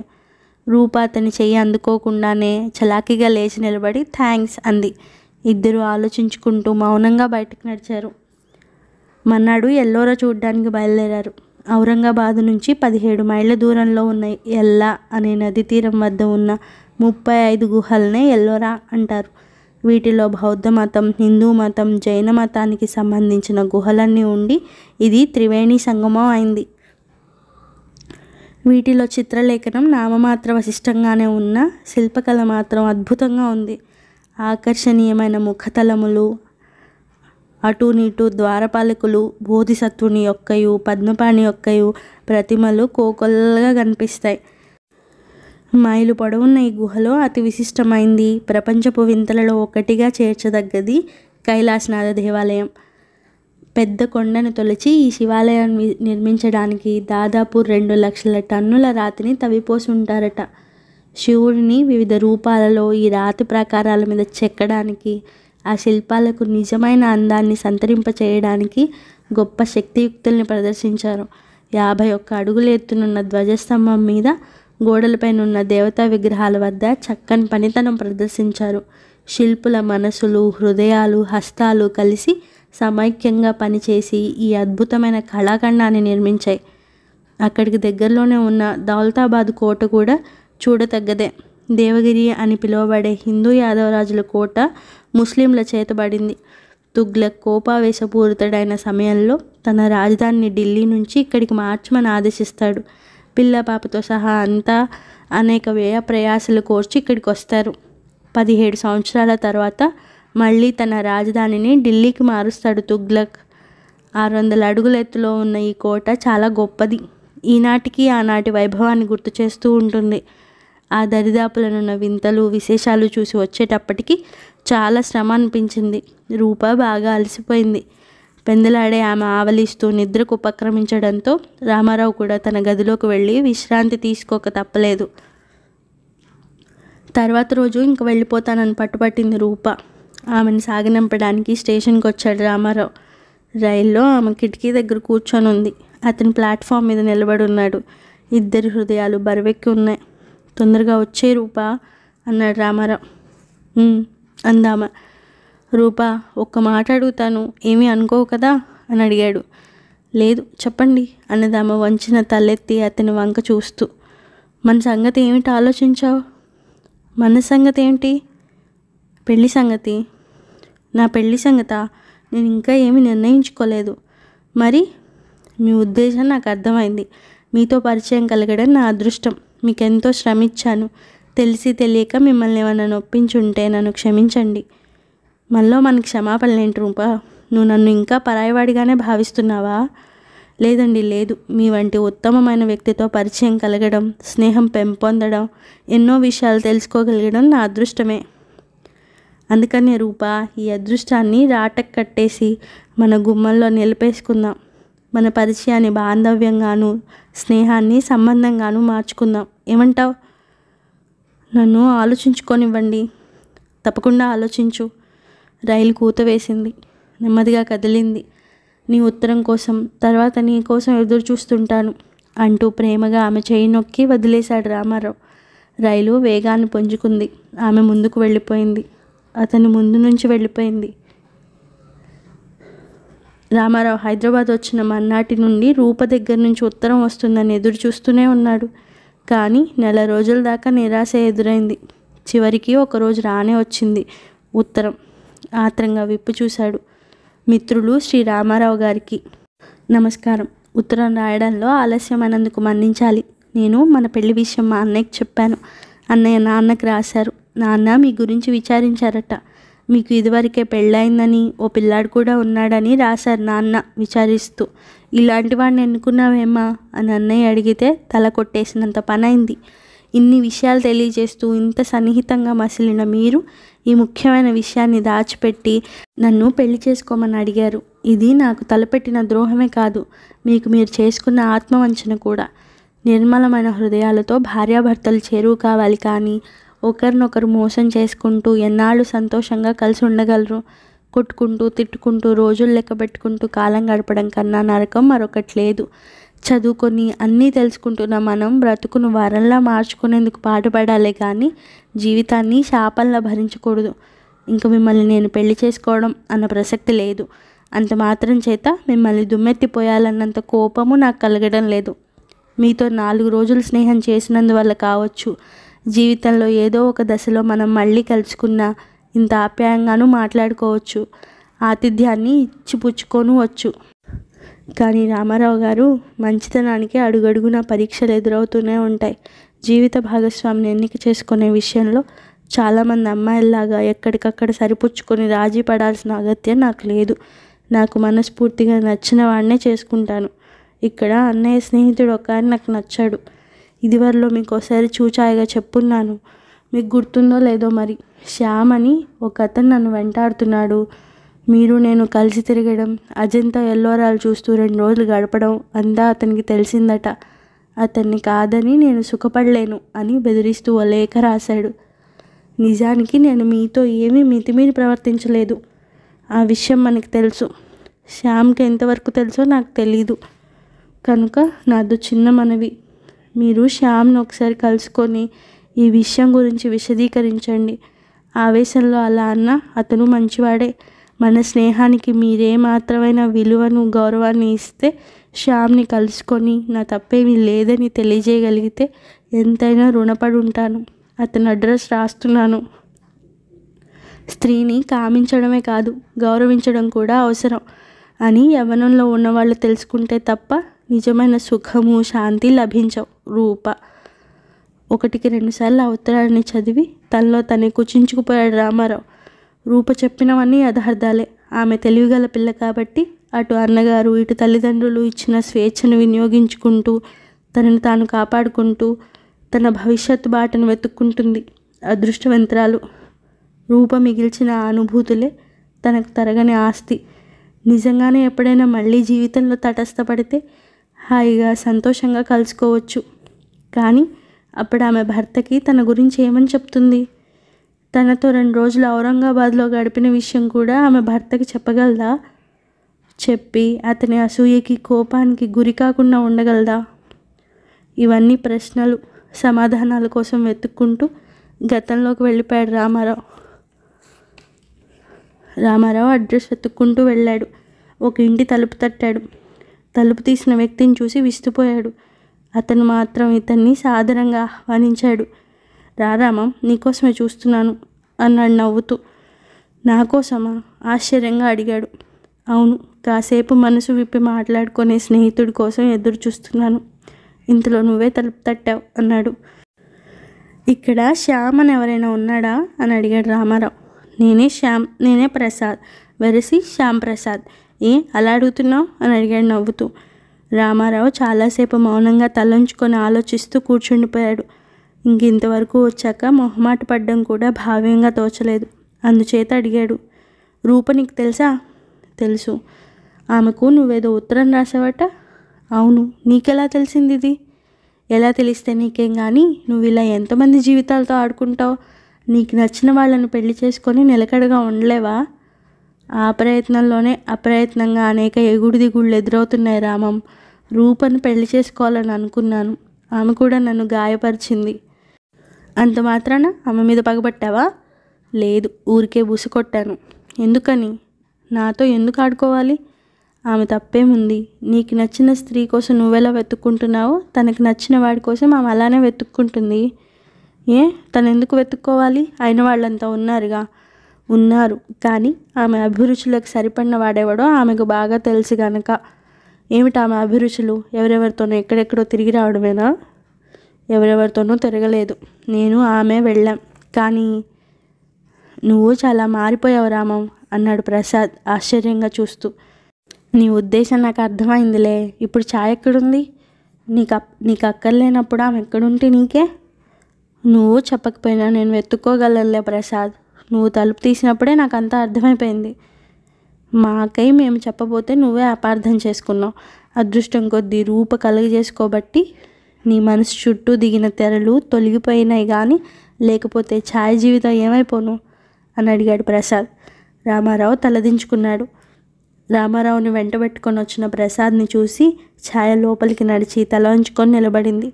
రూప అతని చెయ్యి అందుకోకుండానే చలాకీగా లేచి నిలబడి థ్యాంక్స్ అంది ఇద్దరు ఆలోచించుకుంటూ మౌనంగా బయటకు నడిచారు మన్నాడు ఎల్లోరా చూడ్డానికి బయలుదేరారు ఔరంగాబాద్ నుంచి పదిహేడు మైళ్ళ దూరంలో ఉన్న ఎల్లా అనే నది తీరం వద్ద ఉన్న ముప్పై ఐదు గుహల్నే ఎల్లోరా అంటారు వీటిలో బౌద్ధ మతం హిందూ మతం జైన మతానికి సంబంధించిన గుహలన్నీ ఉండి ఇది త్రివేణి సంగమం అయింది వీటిలో చిత్రలేఖనం నామమాత్ర వశిష్టంగానే ఉన్న శిల్పకళ మాత్రం అద్భుతంగా ఉంది ఆకర్షణీయమైన ముఖతలములు అటు నీటు ద్వారపాలకులు బోధిసత్వుని యొక్కయు పద్మపాణి యొక్కయు ప్రతిమలు కోకొల్లగా కనిపిస్తాయి మైలు పొడవున్న ఈ గుహలో అతి విశిష్టమైంది ప్రపంచపు వింతలలో ఒకటిగా చేర్చదగ్గది కైలాసనాథ దేవాలయం పెద్ద కొండను తొలచి ఈ శివాలయం నిర్మించడానికి దాదాపు రెండు లక్షల టన్నుల రాతిని తవ్విపోసి ఉంటారట శివుడిని వివిధ రూపాలలో ఈ రాతి ప్రాకారాల మీద చెక్కడానికి ఆ శిల్పాలకు నిజమైన అందాన్ని సంతరింప చేయడానికి గొప్ప శక్తియుక్తుల్ని ప్రదర్శించారు యాభై ఒక్క అడుగులు ఎత్తునున్న ధ్వజస్తంభం మీద ఉన్న దేవతా విగ్రహాల వద్ద చక్కని పనితనం ప్రదర్శించారు శిల్పుల మనసులు హృదయాలు హస్తాలు కలిసి సమైక్యంగా పనిచేసి ఈ అద్భుతమైన కళాఖండాన్ని నిర్మించాయి అక్కడికి దగ్గరలోనే ఉన్న దౌలతాబాద్ కోట కూడా చూడతగ్గదే దేవగిరి అని పిలువబడే హిందూ యాదవరాజుల కోట ముస్లింల చేతబడింది తుగ్లక్ కోపావేశపూరితడైన సమయంలో తన రాజధానిని ఢిల్లీ నుంచి ఇక్కడికి మార్చమని ఆదేశిస్తాడు పిల్ల పాపతో సహా అంతా అనేక వ్యయ ప్రయాసలు కోర్చి ఇక్కడికి వస్తారు పదిహేడు సంవత్సరాల తర్వాత మళ్ళీ తన రాజధానిని ఢిల్లీకి మారుస్తాడు తుగ్లక్ ఆరు వందల అడుగుల ఎత్తులో ఉన్న ఈ కోట చాలా గొప్పది ఈనాటికి ఆనాటి వైభవాన్ని గుర్తు చేస్తూ ఉంటుంది ఆ దరిదాపులనున్న వింతలు విశేషాలు చూసి వచ్చేటప్పటికి చాలా శ్రమ అనిపించింది రూప బాగా అలసిపోయింది పెందలాడే ఆమె ఆవలిస్తూ నిద్రకు ఉపక్రమించడంతో రామారావు కూడా తన గదిలోకి వెళ్ళి విశ్రాంతి తీసుకోక తప్పలేదు తర్వాత రోజు ఇంక వెళ్ళిపోతానని పట్టుబట్టింది రూప ఆమెను సాగనంపడానికి స్టేషన్కి వచ్చాడు రామారావు రైల్లో ఆమె కిటికీ దగ్గర కూర్చొని ఉంది అతను ప్లాట్ఫామ్ మీద నిలబడి ఉన్నాడు ఇద్దరి హృదయాలు బరువెక్కి ఉన్నాయి తొందరగా వచ్చే రూపా అన్నాడు రామారావు అందామా రూపా ఒక్క మాట అడుగుతాను ఏమీ అనుకోవు కదా అని అడిగాడు లేదు చెప్పండి అన్నదామ వంచిన తలెత్తి అతని వంక చూస్తూ మన సంగతి ఏమిటి ఆలోచించావు మన సంగతి ఏంటి పెళ్లి సంగతి నా పెళ్లి సంగత నేను ఇంకా ఏమి నిర్ణయించుకోలేదు మరి మీ ఉద్దేశం నాకు అర్థమైంది మీతో పరిచయం కలగడం నా అదృష్టం మీకెంతో శ్రమించాను తెలిసి తెలియక మిమ్మల్ని ఏమైనా ఉంటే నన్ను క్షమించండి మళ్ళీ మనకి ఏంటి రూపా నువ్వు నన్ను ఇంకా పరాయివాడిగానే భావిస్తున్నావా లేదండి లేదు మీ వంటి ఉత్తమమైన వ్యక్తితో పరిచయం కలగడం స్నేహం పెంపొందడం ఎన్నో విషయాలు తెలుసుకోగలగడం నా అదృష్టమే అందుకనే రూప ఈ అదృష్టాన్ని రాటకు కట్టేసి మన గుమ్మంలో నిలిపేసుకుందాం మన పరిచయాన్ని బాంధవ్యంగాను స్నేహాన్ని సంబంధంగాను మార్చుకుందాం ఏమంటావు నన్ను ఆలోచించుకొనివ్వండి తప్పకుండా ఆలోచించు రైలు కూత వేసింది నెమ్మదిగా కదిలింది నీ ఉత్తరం కోసం తర్వాత నీ కోసం ఎదురు చూస్తుంటాను అంటూ ప్రేమగా ఆమె చేయి నొక్కి వదిలేశాడు రామారావు రైలు వేగాన్ని పుంజుకుంది ఆమె ముందుకు వెళ్ళిపోయింది అతని ముందు నుంచి వెళ్ళిపోయింది రామారావు హైదరాబాద్ వచ్చిన మర్నాటి నుండి రూప దగ్గర నుంచి ఉత్తరం వస్తుందని ఎదురు చూస్తూనే ఉన్నాడు కానీ నెల రోజుల దాకా నిరాశ ఎదురైంది చివరికి ఒకరోజు రానే వచ్చింది ఉత్తరం ఆత్రంగా విప్పు చూశాడు మిత్రులు శ్రీ రామారావు గారికి నమస్కారం ఉత్తరం రాయడంలో ఆలస్యం అన్నందుకు మన్నించాలి నేను మన పెళ్లి విషయం మా అన్నయ్యకి చెప్పాను అన్నయ్య నాన్నకు రాశారు నాన్న మీ గురించి విచారించారట మీకు ఇదివరకే పెళ్ళైందని ఓ పిల్లాడు కూడా ఉన్నాడని రాశారు నాన్న విచారిస్తూ ఇలాంటి వాడిని ఎన్నుకున్నావేమా అని అన్నయ్య అడిగితే తల కొట్టేసినంత పనైంది ఇన్ని విషయాలు తెలియజేస్తూ ఇంత సన్నిహితంగా మసిలిన మీరు ఈ ముఖ్యమైన విషయాన్ని దాచిపెట్టి నన్ను పెళ్లి చేసుకోమని అడిగారు ఇది నాకు తలపెట్టిన ద్రోహమే కాదు మీకు మీరు చేసుకున్న ఆత్మవంచన కూడా నిర్మలమైన హృదయాలతో భార్యాభర్తలు చేరువు కావాలి కానీ ఒకరినొకరు మోసం చేసుకుంటూ ఎన్నాళ్ళు సంతోషంగా కలిసి ఉండగలరు కొట్టుకుంటూ తిట్టుకుంటూ రోజులు లెక్క పెట్టుకుంటూ కాలం గడపడం కన్నా నరకం మరొకటి లేదు చదువుకొని అన్నీ తెలుసుకుంటున్న మనం బ్రతుకును వరంలా మార్చుకునేందుకు పాటుపడాలి కానీ జీవితాన్ని శాపంలా భరించకూడదు ఇంకా మిమ్మల్ని నేను పెళ్లి చేసుకోవడం అన్న ప్రసక్తి లేదు అంత మాత్రం చేత మిమ్మల్ని దుమ్మెత్తిపోయాలన్నంత కోపము నాకు కలగడం లేదు మీతో నాలుగు రోజులు స్నేహం చేసినందువల్ల కావచ్చు జీవితంలో ఏదో ఒక దశలో మనం మళ్ళీ కలుసుకున్న ఇంత ఆప్యాయంగానూ మాట్లాడుకోవచ్చు ఆతిథ్యాన్ని ఇచ్చిపుచ్చుకొని వచ్చు కానీ రామారావు గారు మంచితనానికి అడుగడుగున పరీక్షలు ఎదురవుతూనే ఉంటాయి జీవిత భాగస్వామిని ఎన్నిక చేసుకునే విషయంలో చాలామంది అమ్మాయిల్లాగా ఎక్కడికక్కడ సరిపుచ్చుకొని రాజీ పడాల్సిన అగత్యం నాకు లేదు నాకు మనస్ఫూర్తిగా నచ్చిన వాడినే చేసుకుంటాను ఇక్కడ అన్నయ్య స్నేహితుడు ఒక ఆయన నాకు నచ్చాడు ఇదివరలో మీకు ఒకసారి చూచాయిగా చెప్పున్నాను మీకు గుర్తుందో లేదో మరి శ్యామ్ అని ఒక అతను నన్ను వెంటాడుతున్నాడు మీరు నేను కలిసి తిరగడం అజంతా ఎల్లోరాలు చూస్తూ రెండు రోజులు గడపడం అందా అతనికి తెలిసిందట అతన్ని కాదని నేను సుఖపడలేను అని బెదిరిస్తూ ఓ లేఖ రాశాడు నిజానికి నేను మీతో ఏమీ మితిమీరి ప్రవర్తించలేదు ఆ విషయం మనకు తెలుసు శ్యామ్కి ఎంతవరకు తెలుసో నాకు తెలీదు కనుక నాదో చిన్న మనవి మీరు శ్యామ్ను ఒకసారి కలుసుకొని ఈ విషయం గురించి విశదీకరించండి ఆవేశంలో అలా అన్న అతను మంచివాడే మన స్నేహానికి మీరే మాత్రమైన విలువను గౌరవాన్ని ఇస్తే శ్యామ్ని కలుసుకొని నా తప్పేమీ లేదని తెలియజేయగలిగితే ఎంతైనా రుణపడి ఉంటాను అతని అడ్రస్ రాస్తున్నాను స్త్రీని కామించడమే కాదు గౌరవించడం కూడా అవసరం అని యవనంలో ఉన్నవాళ్ళు తెలుసుకుంటే తప్ప నిజమైన సుఖము శాంతి లభించవు రూప ఒకటికి రెండుసార్లు ఉత్తరాన్ని చదివి తనలో తనే కుచించుకుపోయాడు రామారావు రూప చెప్పినవన్నీ యథార్థాలే ఆమె తెలివిగల పిల్ల కాబట్టి అటు అన్నగారు ఇటు తల్లిదండ్రులు ఇచ్చిన స్వేచ్ఛను వినియోగించుకుంటూ తనను తాను కాపాడుకుంటూ తన భవిష్యత్తు బాటను వెతుక్కుంటుంది అదృష్టవంతరాలు రూప మిగిల్చిన అనుభూతులే తనకు తరగని ఆస్తి నిజంగానే ఎప్పుడైనా మళ్ళీ జీవితంలో తటస్థపడితే హాయిగా సంతోషంగా కలుసుకోవచ్చు కానీ అప్పుడు ఆమె భర్తకి తన గురించి ఏమని చెప్తుంది తనతో రెండు రోజులు ఔరంగాబాద్లో గడిపిన విషయం కూడా ఆమె భర్తకి చెప్పగలదా చెప్పి అతని అసూయకి కోపానికి గురి కాకుండా ఉండగలదా ఇవన్నీ ప్రశ్నలు సమాధానాల కోసం వెతుక్కుంటూ గతంలోకి వెళ్ళిపోయాడు రామారావు రామారావు అడ్రస్ వెతుక్కుంటూ వెళ్ళాడు ఒక ఇంటి తలుపు తట్టాడు తలుపు తీసిన వ్యక్తిని చూసి విస్తుపోయాడు అతను మాత్రం ఇతన్ని సాదరంగా ఆహ్వానించాడు రారామం నీకోసమే చూస్తున్నాను అన్నాడు నవ్వుతూ నా కోసమా ఆశ్చర్యంగా అడిగాడు అవును కాసేపు మనసు విప్పి మాట్లాడుకునే స్నేహితుడి కోసం ఎదురు చూస్తున్నాను ఇంతలో నువ్వే తలుపు తట్టావు అన్నాడు ఇక్కడ శ్యామ్ అని ఎవరైనా ఉన్నాడా అని అడిగాడు రామారావు నేనే శ్యామ్ నేనే ప్రసాద్ వెరసి శ్యామ్ ప్రసాద్ ఏ అలా అడుగుతున్నావు అని అడిగాడు నవ్వుతూ రామారావు చాలాసేపు మౌనంగా తలంచుకొని ఆలోచిస్తూ కూర్చుండిపోయాడు ఇంకింతవరకు వచ్చాక మొహమాట పడ్డం కూడా భావ్యంగా తోచలేదు అందుచేత అడిగాడు రూప నీకు తెలుసా తెలుసు ఆమెకు నువ్వేదో ఉత్తరం రాసావట అవును నీకెలా తెలిసింది ఇది ఎలా తెలిస్తే నీకేం కానీ నువ్వు ఇలా ఎంతమంది జీవితాలతో ఆడుకుంటావు నీకు నచ్చిన వాళ్ళను పెళ్లి చేసుకొని నిలకడగా ఉండలేవా ఆ ప్రయత్నంలోనే అప్రయత్నంగా అనేక ఎగుడు దిగుళ్ళు ఎదురవుతున్నాయి రామం రూపను పెళ్లి చేసుకోవాలని అనుకున్నాను ఆమె కూడా నన్ను గాయపరిచింది అంత మాత్రాన ఆమె మీద పగబట్టావా లేదు ఊరికే కొట్టాను ఎందుకని నాతో ఎందుకు ఆడుకోవాలి ఆమె తప్పేముంది నీకు నచ్చిన స్త్రీ కోసం నువ్వెలా వెతుక్కుంటున్నావో తనకు నచ్చిన వాడి కోసం ఆమె అలానే వెతుక్కుంటుంది ఏ తను ఎందుకు వెతుక్కోవాలి అయిన వాళ్ళంతా ఉన్నారుగా ఉన్నారు కానీ ఆమె అభిరుచులకు సరిపడిన వాడేవాడో ఆమెకు బాగా తెలుసు గనక ఏమిటి ఆమె అభిరుచులు ఎవరెవరితోనో ఎక్కడెక్కడో తిరిగి రావడమేనా ఎవరెవరితోనో తిరగలేదు నేను ఆమె వెళ్ళాం కానీ నువ్వు చాలా మారిపోయావు రామం అన్నాడు ప్రసాద్ ఆశ్చర్యంగా చూస్తూ నీ ఉద్దేశం నాకు అర్థమైందిలే ఇప్పుడు ఛాయ్ ఎక్కడుంది నీకు నీకు అక్కర్లేనప్పుడు ఆమె ఎక్కడుంటే నీకే నువ్వు చెప్పకపోయినా నేను వెతుక్కోగలనులే ప్రసాద్ నువ్వు తలుపు తీసినప్పుడే నాకు అంతా అర్థమైపోయింది మాకై మేము చెప్పబోతే నువ్వే అపార్థం చేసుకున్నావు అదృష్టం కొద్దీ రూప కలుగజేసుకోబట్టి నీ మనసు చుట్టూ దిగిన తెరలు తొలగిపోయినాయి కానీ లేకపోతే ఛాయ జీవితం ఏమైపోను అని అడిగాడు ప్రసాద్ రామారావు తలదించుకున్నాడు రామారావుని వెంటబెట్టుకొని వచ్చిన ప్రసాద్ని చూసి ఛాయ లోపలికి నడిచి తల ఉంచుకొని నిలబడింది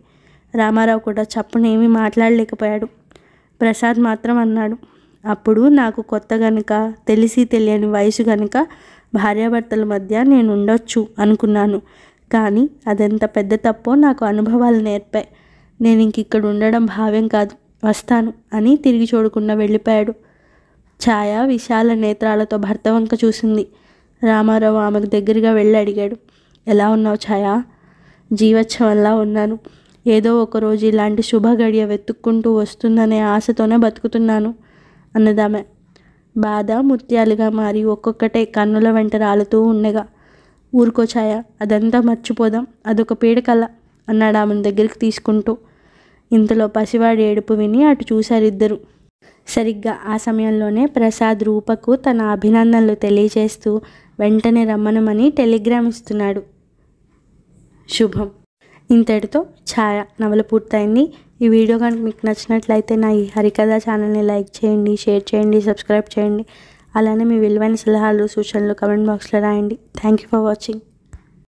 రామారావు కూడా చప్పునేమీ మాట్లాడలేకపోయాడు ప్రసాద్ మాత్రం అన్నాడు అప్పుడు నాకు కొత్త గనుక తెలిసి తెలియని వయసు గనుక భార్యాభర్తల మధ్య నేను ఉండొచ్చు అనుకున్నాను కానీ అదెంత పెద్ద తప్పో నాకు అనుభవాలు నేర్పాయి నేను ఇంక ఇక్కడ ఉండడం భావ్యం కాదు వస్తాను అని తిరిగి చూడకుండా వెళ్ళిపోయాడు ఛాయ విశాల నేత్రాలతో భర్త వంక చూసింది రామారావు ఆమెకు దగ్గరగా వెళ్ళి అడిగాడు ఎలా ఉన్నావు ఛాయ జీవోత్సవంలా ఉన్నాను ఏదో ఒకరోజు ఇలాంటి శుభ గడియ వెతుక్కుంటూ వస్తుందనే ఆశతోనే బతుకుతున్నాను అన్నదామె బాధ ముత్యాలుగా మారి ఒక్కొక్కటే కన్నుల వెంట రాలుతూ ఉండగా ఊరుకో ఛాయ అదంతా మర్చిపోదాం అదొక పీడకల అన్నాడు ఆమెను దగ్గరికి తీసుకుంటూ ఇంతలో పసివాడి ఏడుపు విని అటు చూశారిద్దరు సరిగ్గా ఆ సమయంలోనే ప్రసాద్ రూపకు తన అభినందనలు తెలియజేస్తూ వెంటనే రమ్మనమని టెలిగ్రామ్ ఇస్తున్నాడు శుభం ఇంతటితో ఛాయ నవల పూర్తయింది ఈ వీడియో కనుక మీకు నచ్చినట్లయితే నా ఈ హరికథ ఛానల్ని లైక్ చేయండి షేర్ చేయండి సబ్స్క్రైబ్ చేయండి అలానే మీ విలువైన సలహాలు సూచనలు కమెంట్ బాక్స్లో రాయండి థ్యాంక్ యూ ఫర్ వాచింగ్